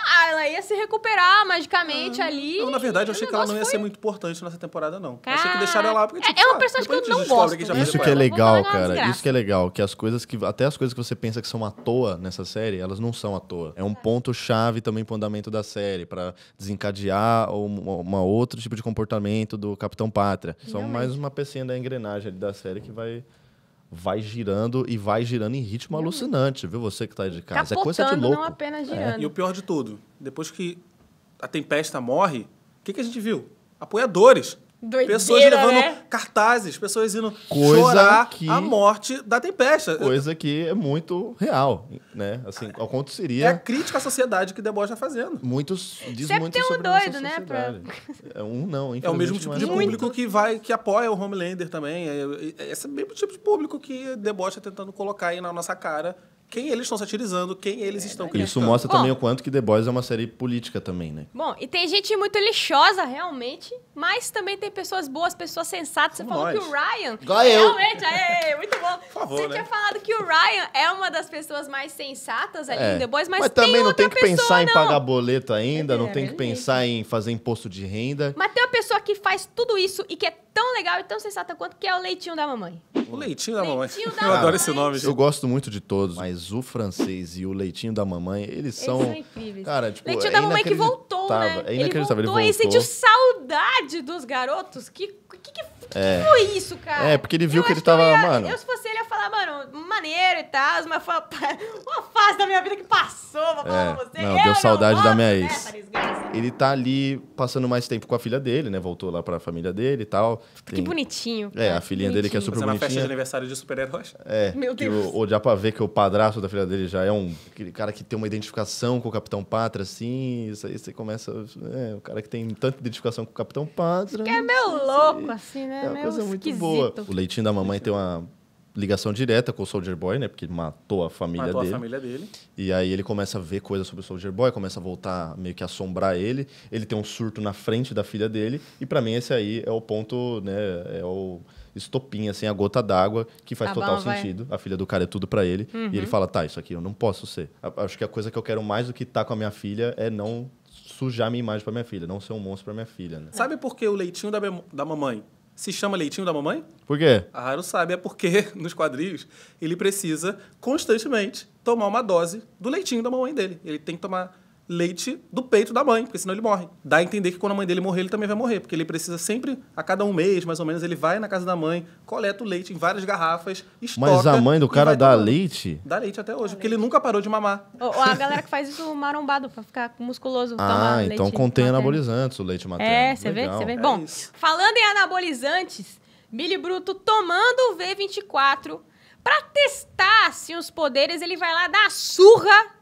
ah, ela ia se recuperar magicamente ah, ali. então na verdade, eu achei que ela não ia foi... ser muito importante nessa temporada, não. Cara... Achei que deixaram ela lá porque, é, tipo, é, é uma ah, personagem que eu não gosto. Que né? isso que é legal, cara. Isso que é legal. Que as coisas que. Até as coisas que você pensa que são à toa nessa série, elas não são à toa. É um é. ponto-chave também pro andamento da série, para desencadear uma, uma outro tipo de comportamento do Capitão Pátria. São mais uma pecinha da engrenagem da série que vai vai girando e vai girando em ritmo uhum. alucinante, viu? Você que está aí de casa. Capotando, é coisa de louco. não apenas é. girando. É. E o pior de tudo, depois que a tempesta morre, o que, que a gente viu? Apoiadores Doideira, pessoas levando né? cartazes, pessoas indo Coisa chorar que... a morte da tempesta. Coisa que é muito real, né? Assim, aconteceria... É a crítica à sociedade que Deboche está fazendo. Muitos diz Sempre muito tem um sobre doido, né? Pra... É um não, É o mesmo tipo de é público muito. que vai, que apoia o Homelander também. É, é, é esse mesmo tipo de público que Deboche está tentando colocar aí na nossa cara quem eles estão satirizando, quem eles é, estão criticando. Isso mostra Bom, também o quanto que The Boys é uma série política também, né? Bom, e tem gente muito lixosa, realmente, mas também tem pessoas boas, pessoas sensatas. Como Você falou nós. que o Ryan... Igual Realmente, aê, muito bom. Por favor, Você né? tinha falado que o Ryan é uma das pessoas mais sensatas ali é. em The Boys, mas, mas também não tem que pessoa, pensar não. em pagar boleto ainda, é, não tem que pensar em fazer imposto de renda. Mas tem uma pessoa que faz tudo isso e que é tão legal e tão sensata quanto que é o leitinho da mamãe. O leitinho da leitinho mamãe. Da eu mamãe. adoro esse nome. Gente. Eu gosto muito de todos, mas mas o francês e o leitinho da mamãe, eles, eles são, são. incríveis. Cara, tipo, leitinho é da mamãe que voltou, né? É inacreditável. Ele voltou, ele voltou. e sentiu saudade dos garotos. Que, que, que é. foi isso, cara. É, porque ele viu eu que ele tava, ia, mano... Eu, se fosse ele, ia falar, mano, maneiro e tal, mas foi uma fase da minha vida que passou, vou falar é. pra você. Não, eu deu saudade não da minha ex. Ele tá ali passando mais tempo com a filha dele, né? Voltou lá pra família dele e tal. Tem... Que bonitinho. Cara. É, a filhinha bonitinho. dele que é super bonitinha Fazendo é uma festa de aniversário de super-heróis. É. Meu Deus. O, o, já pra ver que o padrasto da filha dele já é um aquele cara que tem uma identificação com o Capitão Pátria, assim, isso aí você começa... É, o cara que tem tanta identificação com o Capitão Pátria... Que é meio assim, louco, assim, né? é uma é coisa muito esquisito. boa. O leitinho da mamãe tem uma ligação direta com o Soldier Boy, né? Porque matou a família matou dele. Matou a família dele. E aí ele começa a ver coisas sobre o Soldier Boy, começa a voltar meio que assombrar ele. Ele tem um surto na frente da filha dele. E para mim esse aí é o ponto, né? É o estopim, assim, a gota d'água, que faz tá total bom, sentido. Vai. A filha do cara é tudo para ele. Uhum. E ele fala, tá, isso aqui eu não posso ser. Acho que a coisa que eu quero mais do que estar tá com a minha filha é não sujar minha imagem para minha filha, não ser um monstro para minha filha, né? Sabe por que o leitinho da, da mamãe se chama leitinho da mamãe? Por quê? A ah, Haru sabe, é porque nos quadrinhos ele precisa constantemente tomar uma dose do leitinho da mamãe dele. Ele tem que tomar leite do peito da mãe, porque senão ele morre. Dá a entender que quando a mãe dele morrer, ele também vai morrer, porque ele precisa sempre, a cada um mês, mais ou menos, ele vai na casa da mãe, coleta o leite em várias garrafas, estoca... Mas a mãe do cara dá leite? Dá leite até hoje, dá porque leite. ele nunca parou de mamar. Ou, a galera que faz isso marombado, pra ficar musculoso. Ah, então contém materno. anabolizantes o leite materno. É, você vê, você vê. É Bom, isso. falando em anabolizantes, Billy Bruto tomando o V24 para testar se os poderes, ele vai lá dar surra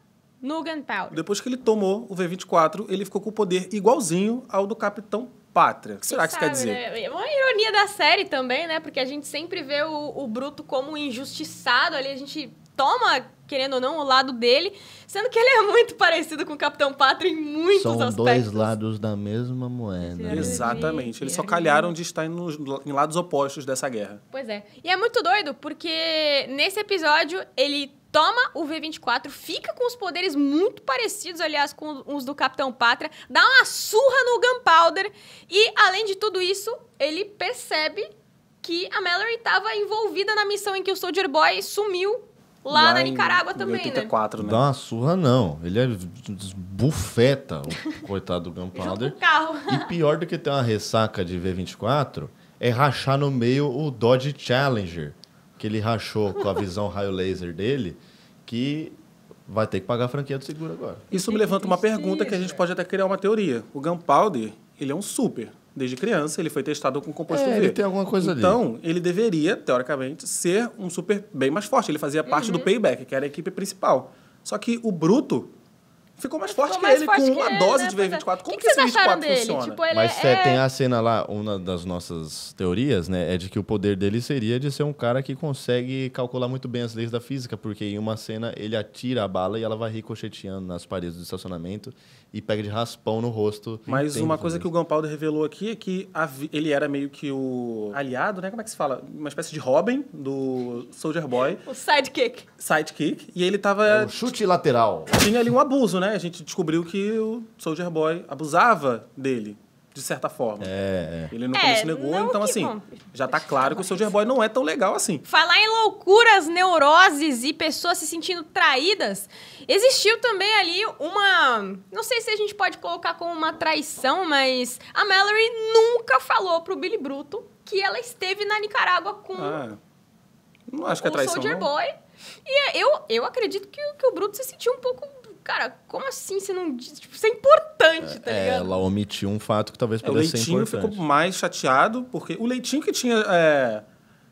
no Gunpowder. Depois que ele tomou o V24, ele ficou com o poder igualzinho ao do Capitão Pátria. O que será que isso quer dizer? Né? É uma ironia da série também, né? Porque a gente sempre vê o, o Bruto como injustiçado ali, a gente toma, querendo ou não, o lado dele, sendo que ele é muito parecido com o Capitão Pátria em muitos São aspectos. São dois lados da mesma moeda. Né? Exatamente. Eles só é calharam de estar em lados opostos dessa guerra. Pois é. E é muito doido, porque nesse episódio ele toma o V24, fica com os poderes muito parecidos, aliás, com os do Capitão Pátria, dá uma surra no Gunpowder e, além de tudo isso, ele percebe que a Mallory estava envolvida na missão em que o Soldier Boy sumiu lá, lá na Nicarágua em, também, 84, né? né? Dá uma surra, não. Ele é bufeta, o coitado do Gunpowder. carro. E pior do que ter uma ressaca de V24 é rachar no meio o Dodge Challenger que ele rachou com a visão raio laser dele, que vai ter que pagar a franquia do seguro agora. Isso me levanta uma pergunta que a gente pode até criar uma teoria. O Gunpowder, ele é um super. Desde criança, ele foi testado com composto é, V. Ele tem alguma coisa então, ali. Então, ele deveria, teoricamente, ser um super bem mais forte. Ele fazia parte uhum. do Payback, que era a equipe principal. Só que o Bruto, Ficou mais forte ficou mais que ele, forte com que uma ele, dose né? de é. V24. Como que, que, que esse V24 funciona? Tipo, Mas é, é... tem a cena lá, uma das nossas teorias, né? É de que o poder dele seria de ser um cara que consegue calcular muito bem as leis da física, porque em uma cena ele atira a bala e ela vai ricocheteando nas paredes do estacionamento e pega de raspão no rosto. Mas uma coisa que o Gunpowder revelou aqui é que ele era meio que o aliado, né? Como é que se fala? Uma espécie de Robin do Soldier Boy. O sidekick. Sidekick. E ele tava. É chute lateral. Tinha ali um abuso, né? A gente descobriu que o Soldier Boy abusava dele de certa forma. É. é. Ele no é, começo negou, então assim, bom. já tá claro tá que o Soldier Boy não é tão legal assim. Falar em loucuras, neuroses e pessoas se sentindo traídas, existiu também ali uma, não sei se a gente pode colocar como uma traição, mas a Mallory nunca falou pro Billy Bruto que ela esteve na Nicarágua com ah, não acho que é traição, o Soldier não. Boy. E é, eu, eu acredito que, que o Bruto se sentiu um pouco cara, como assim você não disse Tipo, isso é importante, tá é, ligado? Ela omitiu um fato que talvez é, pudesse ser importante. O Leitinho ficou mais chateado, porque o Leitinho que tinha... É,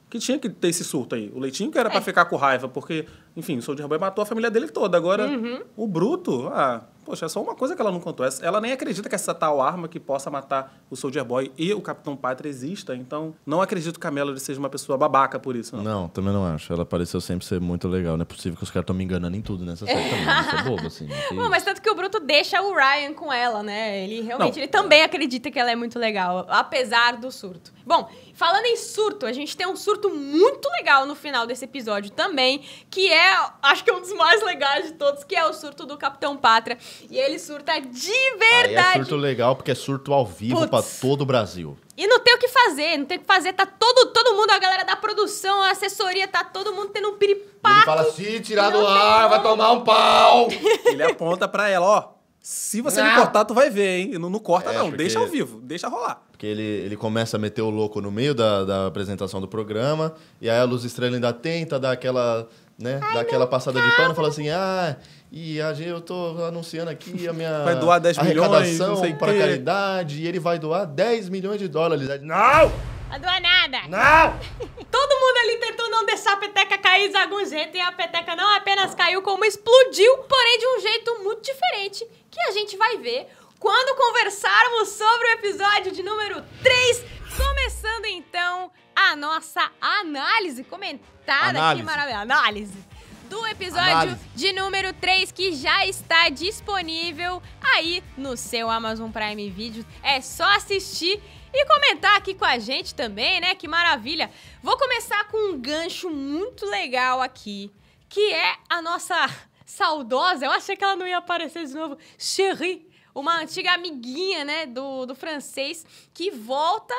que tinha que ter esse surto aí. O Leitinho que era é. para ficar com raiva, porque, enfim, o Soldier de matou a família dele toda. Agora, uhum. o Bruto, ah, poxa, é só uma coisa que ela não contou. Ela nem acredita que essa tal arma que possa matar o Soldier Boy e o Capitão Pátria exista. Então, não acredito que a Melody seja uma pessoa babaca por isso, não. Não, também não acho. Ela pareceu sempre ser muito legal. Não é possível que os caras estão me enganando em tudo nessa série também. Isso é bobo, assim. não mas tanto que o Bruto deixa o Ryan com ela, né? Ele realmente ele é. também acredita que ela é muito legal, apesar do surto. Bom, falando em surto, a gente tem um surto muito legal no final desse episódio também, que é, acho que é um dos mais legais de todos, que é o surto do Capitão Pátria. E ele surta de verdade. Aí é surto legal, porque é surto ao vivo para todo o Brasil. E não tem o que fazer, não tem o que fazer. Tá todo, todo mundo, a galera da produção, a assessoria, tá todo mundo tendo um piripaque. Ele fala, se assim, tirar do ar, vai tomar um pau. ele aponta pra ela, ó. Se você não, ah. cortar, tu vai ver, hein? Não, não corta, é, não. Porque... Deixa ao vivo, deixa rolar. Porque ele, ele começa a meter o louco no meio da, da apresentação do programa, e aí a Luz Estrela ainda tenta dar aquela, né, Ai, aquela passada de pano e fala assim, ah e a gente, eu estou anunciando aqui a minha vai doar 10 arrecadação para caridade e ele vai doar 10 milhões de dólares. Não! Não doar nada! Não! Todo mundo ali tentou não deixar a peteca cair de algum jeito e a peteca não apenas caiu, como explodiu, porém de um jeito muito diferente, que a gente vai ver quando conversarmos sobre o episódio de número 3. Começando então a nossa análise comentada. Análise. Que maravilha! Análise! do episódio de número 3, que já está disponível aí no seu Amazon Prime Video. É só assistir e comentar aqui com a gente também, né? Que maravilha! Vou começar com um gancho muito legal aqui, que é a nossa saudosa, eu achei que ela não ia aparecer de novo, Cherie, uma antiga amiguinha, né, do, do francês, que volta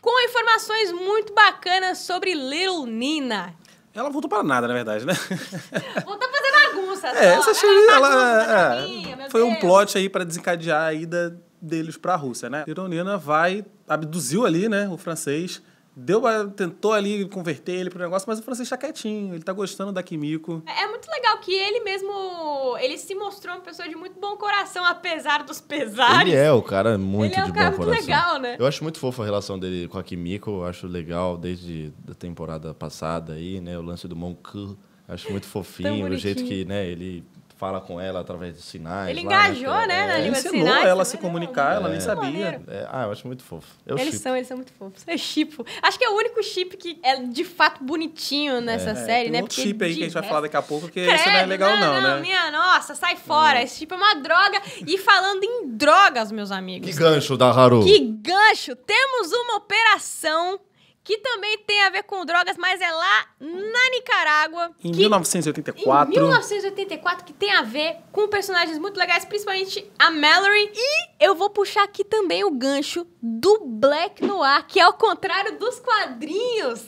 com informações muito bacanas sobre Little Nina, ela voltou para nada, na verdade, né? Voltou fazer bagunça, É, essa cheirinha, ela... ela é, foi Deus. um plot aí para desencadear a ida deles para a Rússia, né? A vai, abduziu ali, né, o francês Deu, tentou ali converter ele pro negócio, mas o francês tá quietinho, ele tá gostando da Kimiko. É, é muito legal que ele mesmo, ele se mostrou uma pessoa de muito bom coração, apesar dos pesares. Ele é o cara muito ele é de cara bom muito coração. legal, né? Eu acho muito fofo a relação dele com a Kimiko, eu acho legal desde a temporada passada aí, né, o lance do Monku. Acho muito fofinho, o jeito que, né, ele fala com ela através de sinais. Ele lá, né, engajou, né? né? É, na é, ensinou sinais, ela a se né? comunicar, é, ela nem é. sabia. É, ah, eu acho muito fofo. Eu eles chipo. são, eles são muito fofos. Eu é chipo. Acho que é o único chip que é de fato bonitinho nessa série, né? Outro chip aí que a gente vai falar daqui a pouco, que Credo, esse não é legal, não, não, não né? Minha nossa, sai fora. Hum. Esse chip é uma droga. E falando em drogas, meus amigos. Que gancho da Haru. Que gancho! Temos uma operação que também tem a ver com drogas, mas é lá na Nicarágua. Em que, 1984. Em 1984, que tem a ver com personagens muito legais, principalmente a Mallory. E eu vou puxar aqui também o gancho do Black Noir, que é ao contrário dos quadrinhos.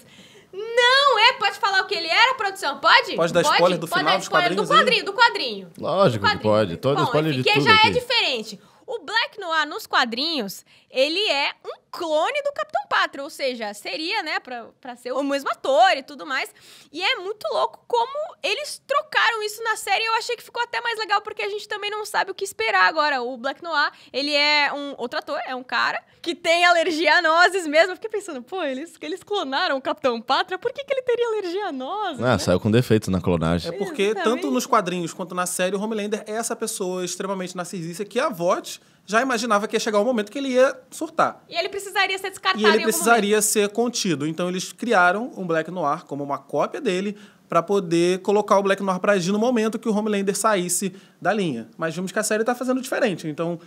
Não é, pode falar o que ele era, produção? Pode? Pode dar pode? spoiler do pode final spoiler dos quadrinhos? Do quadrinho, aí? do quadrinho. Lógico do quadrinho. que pode. Todo Bom, spoiler enfim, de tudo já é aqui. é diferente. O Black Noir nos quadrinhos, ele é um clone do Capitão Pátria, ou seja, seria, né, pra, pra ser o mesmo ator e tudo mais. E é muito louco como eles trocaram isso na série. Eu achei que ficou até mais legal, porque a gente também não sabe o que esperar agora. O Black Noir, ele é um outro ator, é um cara que tem alergia a nozes mesmo. Eu fiquei pensando, pô, eles, eles clonaram o Capitão Pátria, por que, que ele teria alergia a nozes? Ah, né? saiu com defeito na clonagem. É porque, Exatamente. tanto nos quadrinhos quanto na série, o Homelander é essa pessoa extremamente narcisista que a voz já imaginava que ia chegar o um momento que ele ia surtar. E ele precisaria ser descartado. E ele precisaria ser contido. Então eles criaram um Black Noir como uma cópia dele para poder colocar o Black Noir para agir no momento que o Homelander saísse da linha. Mas vimos que a série está fazendo diferente. Então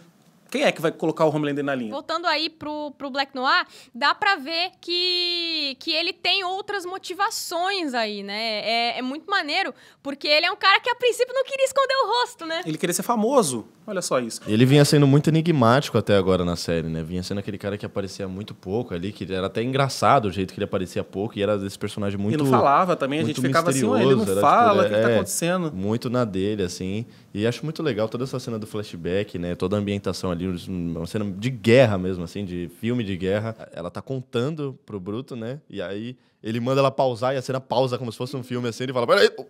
quem é que vai colocar o Homelander na linha? Voltando aí pro, pro Black Noir, dá para ver que, que ele tem outras motivações aí, né? É, é muito maneiro, porque ele é um cara que a princípio não queria esconder o rosto, né? Ele queria ser famoso. Olha só isso. Ele vinha sendo muito enigmático até agora na série, né? Vinha sendo aquele cara que aparecia muito pouco ali, que era até engraçado o jeito que ele aparecia pouco, e era desse personagem muito. E não falava também, a gente ficava assim, ele não tipo, fala, é, o tipo, que, é, que tá é, acontecendo? Muito na dele, assim. E acho muito legal toda essa cena do flashback, né? Toda a ambientação ali, uma cena de guerra mesmo, assim, de filme de guerra. Ela tá contando pro Bruto, né? E aí ele manda ela pausar e a cena pausa como se fosse um filme assim, ele fala: peraí!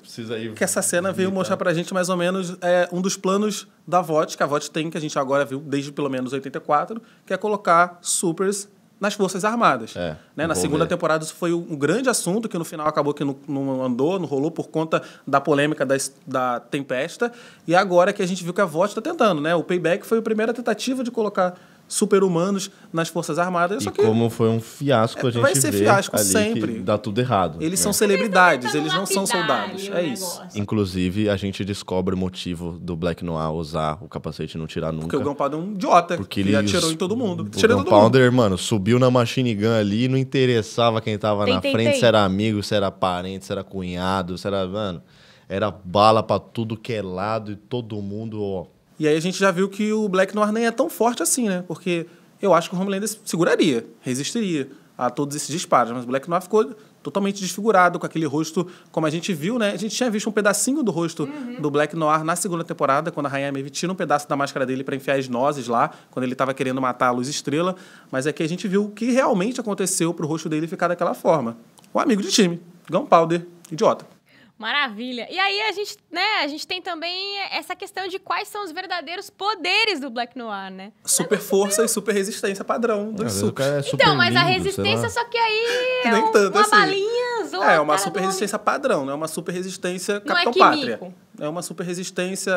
precisa ir. Que essa cena veio mostrar pra gente mais ou menos é, um dos planos da VOT, que a VOT tem, que a gente agora viu desde pelo menos 84, que é colocar supers nas Forças Armadas. É, né? Na segunda ver. temporada isso foi um grande assunto que no final acabou que não, não andou, não rolou por conta da polêmica da, da Tempesta. E agora é que a gente viu que a VOT está tentando, né? O Payback foi a primeira tentativa de colocar super-humanos nas Forças Armadas. E que, como foi um fiasco, a é, gente vai ser fiasco sempre. dá tudo errado. Eles né? são celebridades, eles, não são soldados. É isso. Inclusive, a gente descobre o motivo do Black Noir usar o capacete e não tirar nunca. Porque o Gunpowder é um idiota. Porque ele atirou em todo mundo. O Gunpowder, mano, subiu na machine gun ali não interessava quem tava tem, na tem, frente, tem. se era amigo, se era parente, se era cunhado, se era... Mano, era bala para tudo que é lado e todo mundo, ó e aí a gente já viu que o Black Noir nem é tão forte assim, né? Porque eu acho que o Homelander seguraria, resistiria a todos esses disparos. Mas o Black Noir ficou totalmente desfigurado, com aquele rosto, como a gente viu, né? A gente tinha visto um pedacinho do rosto uhum. do Black Noir na segunda temporada, quando a Rainha Maeve tira um pedaço da máscara dele para enfiar as nozes lá, quando ele estava querendo matar a Luz Estrela. Mas é que a gente viu o que realmente aconteceu para o rosto dele ficar daquela forma. O amigo de time, Gunpowder, idiota. Maravilha. E aí a gente, né, a gente tem também essa questão de quais são os verdadeiros poderes do Black Noir, né? Super força e super resistência padrão do super. É super. Então, mas lindo, a resistência só que aí é Nem um, tanto, uma assim. balinha zoa, É, uma é super resistência homem. padrão, né? Uma super resistência é Capitão é Pátria. É uma super resistência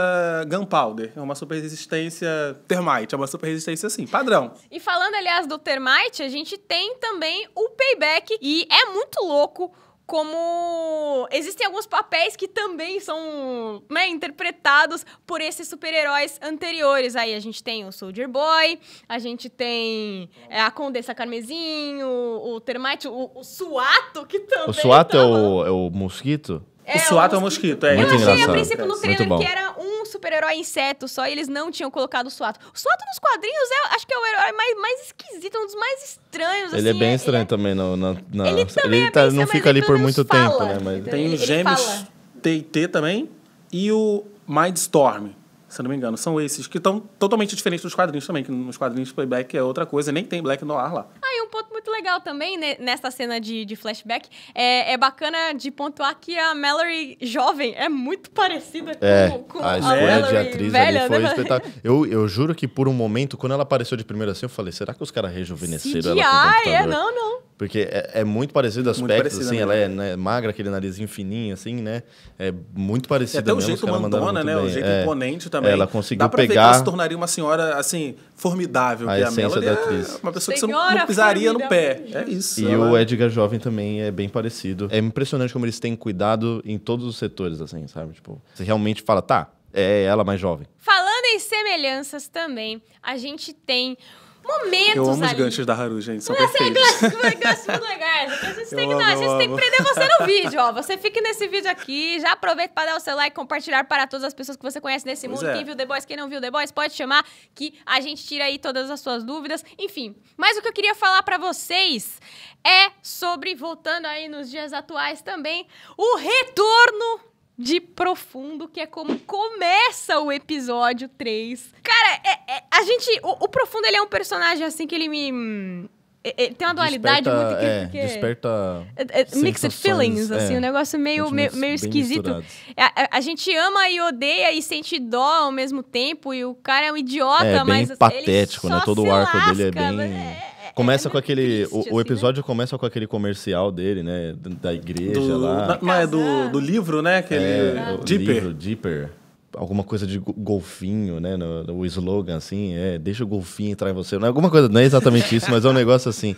Gunpowder, é uma super resistência Termite, é uma super resistência assim, padrão. E falando, aliás, do Termite, a gente tem também o Payback e é muito louco como existem alguns papéis que também são né, interpretados por esses super-heróis anteriores. Aí a gente tem o Soldier Boy, a gente tem é, a Condessa Carmesim, o, Termite, o, o Suato, que também... O Suato é, o, é o mosquito? É, o Suato é o mosquito, é. Eu achei a princípio no trailer que era um super-herói inseto só e eles não tinham colocado o Suato. O Suato nos quadrinhos é, acho que é o herói mais, mais esquisito, um dos mais estranhos. Ele é assim, é bem é, estranho ele... É também. não na, na... Ele, também ele é tá, não fica ali por muito fala. tempo, né? Mas... Tem os gêmeos TT também e o Mindstorm se não me engano. São esses, que estão totalmente diferentes dos quadrinhos também, que nos quadrinhos playback é outra coisa, nem tem Black Noir lá. Ah, e um ponto muito legal também né, nessa cena de, de flashback é, é, bacana de pontuar que a Mallory jovem é muito parecida é, com, com a, a escolha de atriz velha, ali foi né? espetáculo. Eu, eu juro que por um momento, quando ela apareceu de primeira assim, eu falei, será que os caras rejuvenesceram CGI, ela com o é? computador? é, não, não. Porque é, é, muito parecido aspecto, muito assim, ela é né, magra, aquele narizinho fininho, assim, né? É muito parecido É até o mesmo, jeito mandona, né? Bem. O jeito é, imponente também. Ela conseguiu Dá pra pegar... ver que ela se tornaria uma senhora, assim, formidável. A, que é a essência da é atriz. É uma pessoa senhora, que você não, não pisaria no pé. É isso. E ela... o Edgar Jovem também é bem parecido. É impressionante como eles têm cuidado em todos os setores, assim, sabe? Tipo, você realmente fala, tá, é ela mais jovem. Falando em semelhanças também, a gente tem momentos Eu amo ali. os ganchos da Haru, gente, são Não, é perfeitos. é gancho, muito legais. A gente eu tem, amo, tem que prender você no vídeo, ó. Você fique nesse vídeo aqui, já aproveita para dar o seu like, compartilhar para todas as pessoas que você conhece nesse pois mundo. É. Quem viu The Boys, quem não viu The Boys, pode chamar que a gente tira aí todas as suas dúvidas. Enfim, mas o que eu queria falar para vocês é sobre, voltando aí nos dias atuais também, o retorno de profundo, que é como começa o episódio 3. Cara, é, é, a gente. O, o, profundo ele é um personagem assim que ele me. É, é, tem uma dualidade desperta, muito que, é, que é desperta é, mixed feelings assim, é, um negócio meio meio, meio esquisito. A, a, a, gente ama e odeia e sente dó ao mesmo tempo e o cara é um idiota, é, bem mas patético, ele né? Todo o arco lasca, dele é bem né? Começa é com aquele. Triste, o, assim, o, né? episódio né? começa com aquele comercial dele, né? Da igreja do, lá. não, é do, do livro, né? Aquele. É, Deeper. Livro, Deeper. Alguma coisa de golfinho, né? No, o slogan, assim, é deixa o golfinho entrar em você. Não é alguma coisa, não é exatamente isso, mas é um negócio assim.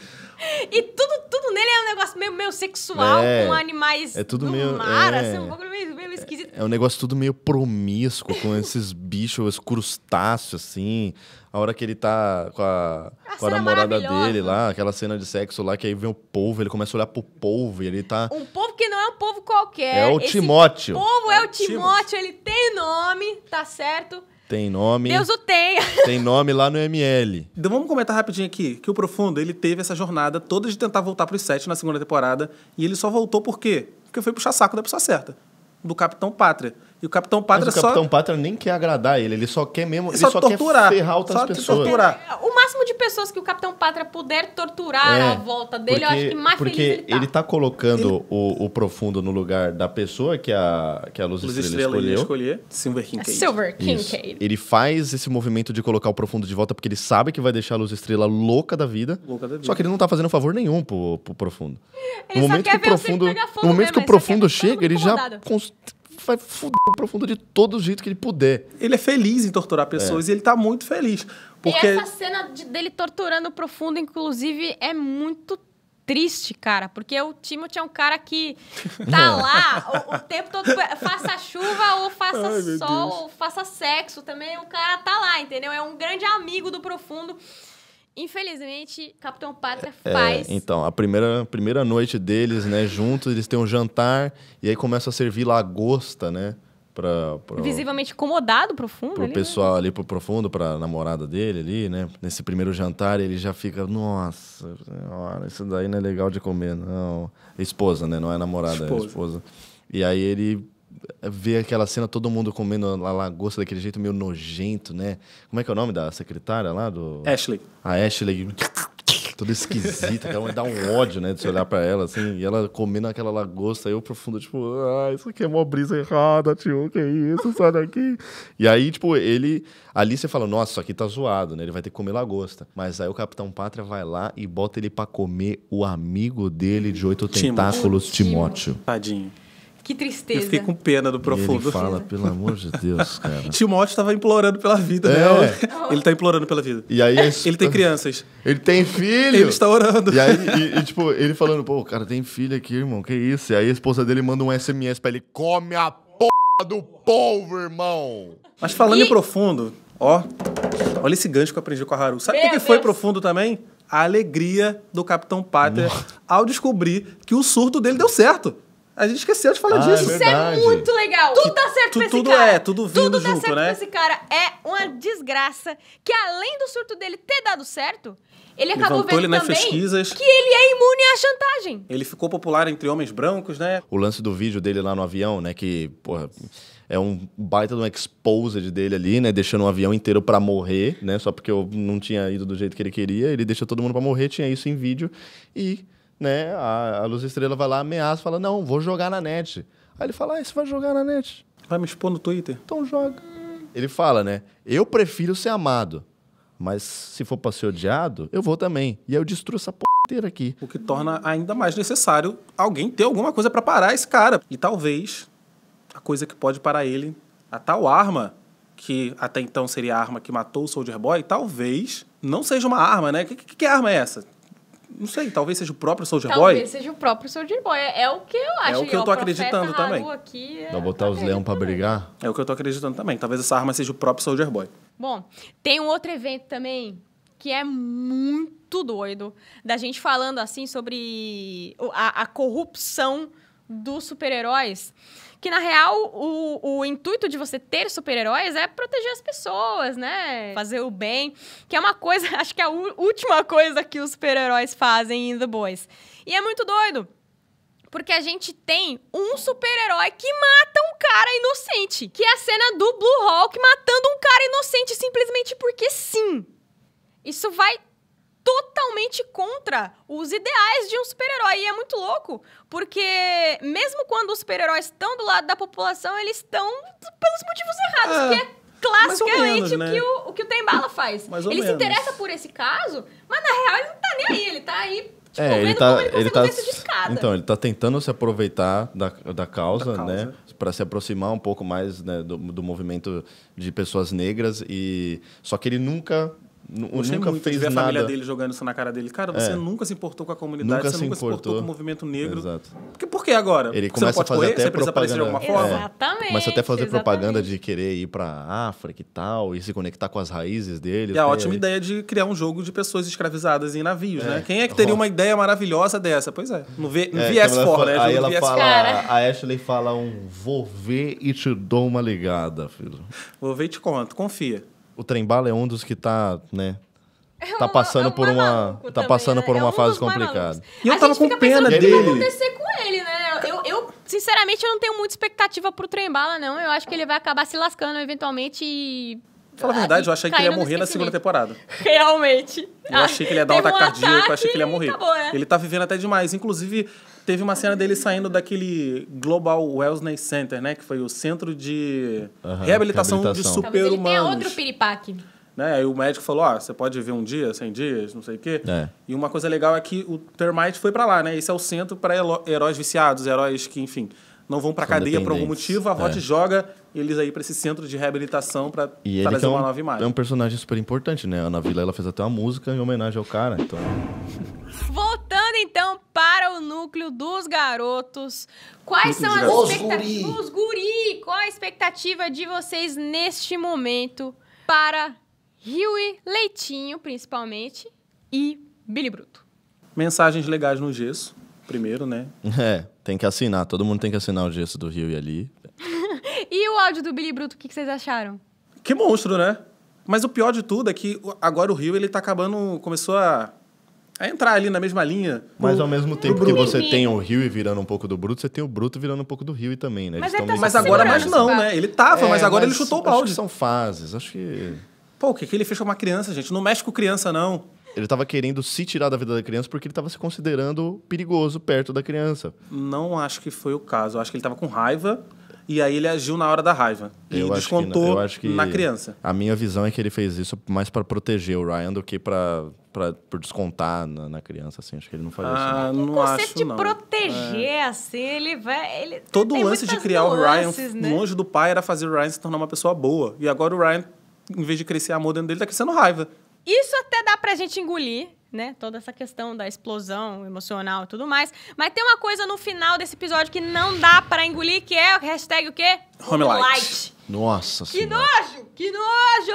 e meio sexual é, com animais é tudo do meio, mar, é, assim, um pouco meio, meio esquisito. É, é um negócio tudo meio promíscuo, com esses bichos crustáceos, assim. A hora que ele tá com a, a, com a namorada dele lá, aquela cena de sexo lá, que aí vem o povo, ele começa a olhar pro povo e ele tá. Um povo que não é um povo qualquer. É o Esse Timóteo. O povo é o Timóteo, ele tem nome, tá certo? Tem nome. Deus o tenha. Tem nome lá no ML. Então vamos comentar rapidinho aqui que o Profundo ele teve essa jornada toda de tentar voltar para o set na segunda temporada e ele só voltou por quê? Porque foi puxar saco da pessoa certa, do Capitão Pátria. E o Capitão Pátria só... o Capitão Pátria nem quer agradar ele, ele só quer mesmo... Ele só, só torturar, quer ferrar outras só pessoas. Torturar. É, o máximo de pessoas que o Capitão Pátria puder torturar é, à volta dele, porque, eu acho que mais porque feliz ele tá. ele tá colocando ele... O, o Profundo no lugar da pessoa que a, que a Luz, Luz Estrela, Estrela escolheu. Silver Cade. Silver Cade. Ele faz esse movimento de colocar o Profundo de volta porque ele sabe que vai deixar a Luz Estrela louca da vida. Louca da vida. Só que ele não tá fazendo favor nenhum pro, pro Profundo. Ele no momento que o Profundo, no momento mesmo, que o Profundo chega, ele já vai foder o profundo de todo jeito que ele puder. Ele é feliz em torturar pessoas é. e ele tá muito feliz. Porque... E essa cena de, dele torturando o profundo, inclusive, é muito triste, cara, porque o Timothy é um cara que tá lá o, o tempo todo, faça chuva ou faça Ai, sol, ou faça sexo também, o é cara tá lá, entendeu? É um grande amigo do profundo. Infelizmente, Capitão Pátria é, faz. É, então, a primeira, primeira noite deles, né, juntos, eles têm um jantar e aí começa a servir lagosta, né? Pra, pra, Visivelmente incomodado, profundo. Pro ali, né? pessoal né? ali, pro profundo, pra namorada dele ali, né? Nesse primeiro jantar, ele já fica, nossa, senhora, isso daí não é legal de comer, não. Esposa, né? Não é namorada, é esposa. é esposa. E aí ele ver aquela cena, todo mundo comendo a lagosta daquele jeito meio nojento, né? Como é que é o nome da secretária lá? Do... Ashley. A Ashley. Toda esquisita, dá um ódio, né? De se olhar pra ela, assim, e ela comendo aquela lagosta, eu profundo, tipo, ah, isso aqui é uma brisa errada, tio, que isso, sai daqui. e aí, tipo, ele. Ali você fala, nossa, isso aqui tá zoado, né? Ele vai ter que comer lagosta. Mas aí o Capitão Pátria vai lá e bota ele pra comer o amigo dele de oito tentáculos, Timóteo. Tadinho. Que tristeza. Eu fiquei com pena do profundo. ele fala, pelo amor de Deus, cara. Timóteo estava implorando pela vida, né? é. né? Ele está implorando pela vida. E aí Ele tem crianças. Ele tem filho. Ele está orando. E aí, e, e, tipo, ele falando, pô, cara, tem filho aqui, irmão, que isso? E aí a esposa dele manda um SMS para ele, come a porra do povo, irmão. Mas falando e... em profundo, ó, olha esse gancho que eu aprendi com a Haru. Sabe o que, que, foi profundo também? A alegria do Capitão Pátria ao descobrir que o surto dele deu certo. A gente esqueceu de falar ah, é disso. É Isso é muito legal. Tudo dá certo tu, pra esse tudo cara. É, tudo vindo Tudo dá certo né? pra esse cara. É uma desgraça que, além do surto dele ter dado certo, ele acabou Levantou vendo ele também pesquisas. que ele é imune à chantagem. Ele ficou popular entre homens brancos, né? O lance do vídeo dele lá no avião, né? Que, porra é um baita de um exposed dele ali, né? Deixando um avião inteiro para morrer, né? Só porque eu não tinha ido do jeito que ele queria. Ele deixa todo mundo para morrer, tinha isso em vídeo. E né? A, a Luz Estrela vai lá, ameaça, fala, não, vou jogar na net. Aí ele fala, ah, você vai jogar na net. Vai me expor no Twitter. Então joga. Ele fala, né? Eu prefiro ser amado, mas se for pra ser odiado, eu vou também. E aí eu destruo essa porra inteira aqui. O que torna ainda mais necessário alguém ter alguma coisa para parar esse cara. E talvez a coisa que pode parar ele, a tal arma, que até então seria a arma que matou o Soldier Boy, talvez não seja uma arma, né? Que, que, que arma é essa? Não sei, talvez seja o próprio Soldier talvez Boy. Talvez seja o próprio Soldier Boy. É, é o que eu acho. É o que eu tô acreditando também. Aqui, é... Vai botar os leões pra brigar? É o que eu tô acreditando também. Talvez essa arma seja o próprio Soldier Boy. Bom, tem um outro evento também que é muito doido. Da gente falando assim sobre a, a corrupção dos super-heróis que na real o, o intuito de você ter super-heróis é proteger as pessoas, né? Fazer o bem, que é uma coisa, acho que é a última coisa que os super-heróis fazem em The Boys. E é muito doido. Porque a gente tem um super-herói que mata um cara inocente. Que é a cena do Blue hawk matando um cara inocente simplesmente porque sim. Isso vai totalmente contra os ideais de um super-herói. E é muito louco, porque mesmo quando os super-heróis estão do lado da população, eles estão pelos motivos errados, ah. que é classicamente menos, né? o, que o, o que o Tembala faz. Ele menos. se interessa por esse caso, mas na real ele não tá nem aí, ele tá aí. Tipo, é, ele tá, ele, ele tá, então ele tá tentando se aproveitar da, da, causa, da né? causa. né, para se aproximar um pouco mais né, do, do movimento de pessoas negras e só que ele nunca nunca muito fez ver nada. a família dele jogando isso na cara dele. Cara, você é. nunca se importou com a comunidade, nunca você se nunca importou. se importou com o movimento negro. Exato. Porque, por que agora? Ele Porque começa a fazer correr? até você propaganda. de alguma forma? Exatamente. Começa até a fazer exatamente. propaganda de querer ir pra África e tal, e se conectar com as raízes dele. E a né, ótima aí. ideia de criar um jogo de pessoas escravizadas em navios, é. né? Quem é que teria uma ideia maravilhosa dessa? Pois é. No, viesse no é, VS4, né? Aí ela fala, a Ashley fala um vou ver e te dou uma ligada, filho. Vou ver e te conto, confia o Trembala é um dos que tá, né? É tá passando é um por uma, tá também, passando né? por é. uma é um fase complicada. E eu a tava com pena dele. O que vai acontecer com ele, né? Eu, eu, sinceramente eu não tenho muita expectativa pro Trembala não. Eu acho que ele vai acabar se lascando eventualmente e Fala a verdade, eu achei que ele ia morrer na segunda temporada. Realmente. Eu achei que ele ia dar um ataque cardíaco, eu achei que ele ia morrer. Acabou, é. Ele tá vivendo até demais. Inclusive, Teve uma cena dele saindo daquele Global Wellness Center, né? Que foi o centro de uhum, reabilitação, reabilitação, de super-humanos. ele tem outro piripaque. Né? Aí o médico falou, ó, ah, você pode viver um dia, 100 dias, não sei o quê. É. E uma coisa legal é que o Termite foi para lá, né? Esse é o centro para heróis viciados, heróis que, enfim, não vão para cadeia por algum motivo. A VOT é. joga eles aí para esse centro de reabilitação para trazer é um, uma nova imagem. É um personagem super importante, né? A Ana Vila, ela fez até uma música em homenagem ao cara, então então para o núcleo dos garotos. Quais núcleo são as expectativas? Os guri! Qual a expectativa de vocês neste momento para Rio e Leitinho, principalmente, e Billy Bruto? Mensagens legais no gesso, primeiro, né? É, tem que assinar. Todo mundo tem que assinar o gesso do Rio e ali. e o áudio do Billy Bruto, o que, que vocês acharam? Que monstro, né? Mas o pior de tudo é que agora o Rio ele tá acabando. começou a a é entrar ali na mesma linha. Mas ao mesmo tempo que você tem o Rio e virando um pouco do Bruto, você tem o Bruto virando um pouco do Rio e também, né? Mas, tá mas agora mais não, né? Ele tava, é, mas agora mas ele chutou o balde. são fases, acho que. Pô, o que, que ele fez com uma criança, gente? Não mexe com criança, não. Ele estava querendo se tirar da vida da criança porque ele estava se considerando perigoso perto da criança. Não acho que foi o caso. acho que ele estava com raiva e aí ele agiu na hora da raiva. E eu descontou acho que, eu acho que na criança. A minha visão é que ele fez isso mais para proteger o Ryan do que para Pra, por descontar na, na, criança, assim. Acho que ele não fazia ah, isso. Não. O conceito acho, de não. proteger, é. assim, ele vai... Ele, Todo o lance de criar nuances, o Ryan né? longe do pai era fazer o Ryan se tornar uma pessoa boa. E agora o Ryan, em vez de crescer amor dentro dele, tá crescendo raiva. Isso até dá pra gente engolir, né? Toda essa questão da explosão emocional e tudo mais. Mas tem uma coisa no final desse episódio que não dá para engolir, que é o hashtag o quê? Home light. Nossa Que senhora. nojo! Que nojo!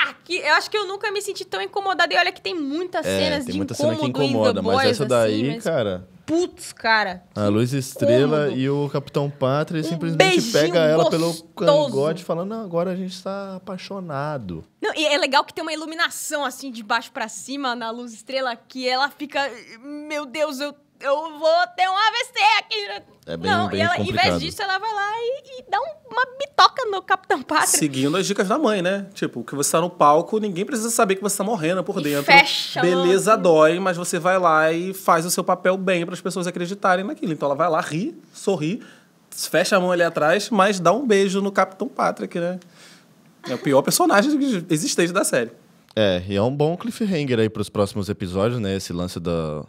Ah, que eu acho que eu nunca me senti tão incomodada. E olha que tem muitas é, cenas tem de muita incômodo cena que incomoda, mas boys, essa daí, assim, mas... cara. Putz, cara. A Luz Estrela e o Capitão Pátria um simplesmente pega ela gostoso. pelo cangote falando: Não, agora a gente está apaixonado. Não, e é legal que tem uma iluminação assim de baixo para cima na Luz Estrela que ela fica: Meu Deus, eu eu vou ter um AVC aqui. É bem, não, bem e ela, complicado. em vez disso, ela vai lá e, e dá uma bitoca no Capitão Pátria. Seguindo as dicas da mãe, né? Tipo, que você tá no palco, ninguém precisa saber que você tá morrendo por dentro. Fecha. Beleza, dói, mas você vai lá e faz o seu papel bem para as pessoas acreditarem naquilo. Então ela vai lá, ri, sorri, fecha a mão ali atrás, mas dá um beijo no Capitão Patrick, né? É o pior personagem existente da série. É, e é um bom cliffhanger aí para os próximos episódios, né? Esse lance da,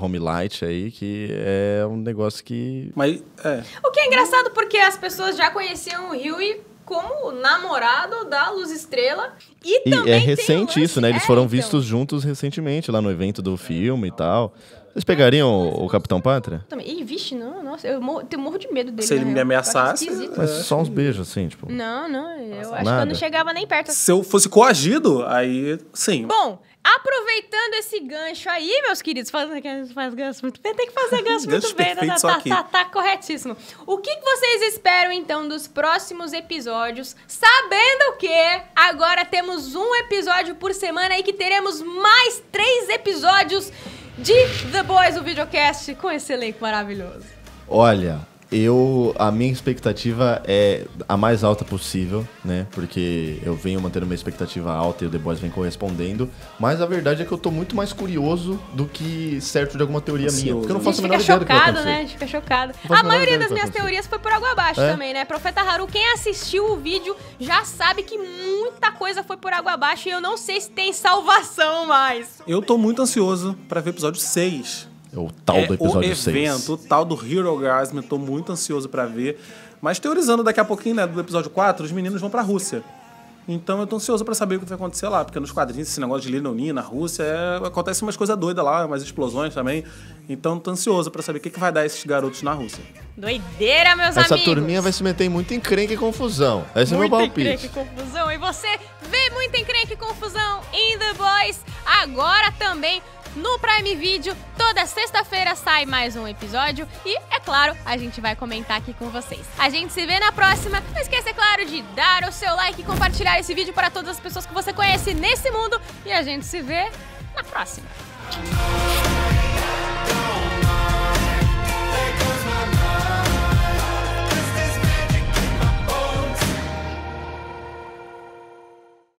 home light aí, que é um negócio que. Mas, é. O que é engraçado porque as pessoas já conheciam o Huey como namorado da Luz Estrela. E, e é também. É recente isso, né? Eles é, foram então. vistos juntos recentemente lá no evento do filme e tal. Vocês pegariam o, o Capitão Pátria? Também. Ih, vixe, não, nossa, eu morro, eu morro de medo dele. Se ele né? me ameaçasse. Mas só uns beijos, assim, tipo. Não, não, eu nossa, acho nada. que eu não chegava nem perto. Se eu fosse coagido, aí sim. Bom, Aproveitando esse gancho aí, meus queridos, fazendo que a gente faz gancho muito bem, tem que fazer gancho muito bem, né? Tá, tá, tá, tá, corretíssimo. O que, que vocês esperam, então, dos próximos episódios? Sabendo que agora temos um episódio por semana e que teremos mais três episódios de The Boys, o videocast, com esse elenco maravilhoso. Olha, eu, a minha expectativa é a mais alta possível, né? Porque eu venho mantendo uma expectativa alta e o The Boys vem correspondendo. Mas a verdade é que eu tô muito mais curioso do que certo de alguma teoria Ansioso. minha. Porque eu não faço a, menor ideia chocado, do que vai né? A gente fica chocado. A maioria das minhas teorias foi por água abaixo é? também, né? Profeta Haru, quem assistiu o vídeo já sabe que muita coisa foi por água abaixo e eu não sei se tem salvação mais. Eu tô muito ansioso para ver o episódio 6 é o tal é do episódio o 6. evento, o tal do Hero Gasm, tô muito ansioso para ver. Mas teorizando, daqui a pouquinho, né, do episódio 4, os meninos vão pra Rússia. Então eu tô ansioso para saber o que vai acontecer lá, porque nos quadrinhos esse negócio de Lenonin na Rússia é... acontece umas coisas doidas lá, umas explosões também. Então tô ansioso para saber o que, que vai dar esses garotos na Rússia. Doideira, meus Essa amigos! Essa turminha vai se meter em muita e confusão. Esse muita é meu palpite. Muito encrenca e confusão. E você vê em encrenca e confusão em The Boys agora também no Prime Video. Toda sexta-feira sai mais um episódio e, é claro, a gente vai comentar aqui com vocês. A gente se vê na próxima. Não esqueça, é claro, de dar o seu like e compartilhar esse vídeo para todas as pessoas que você conhece nesse mundo. E a gente se vê na próxima.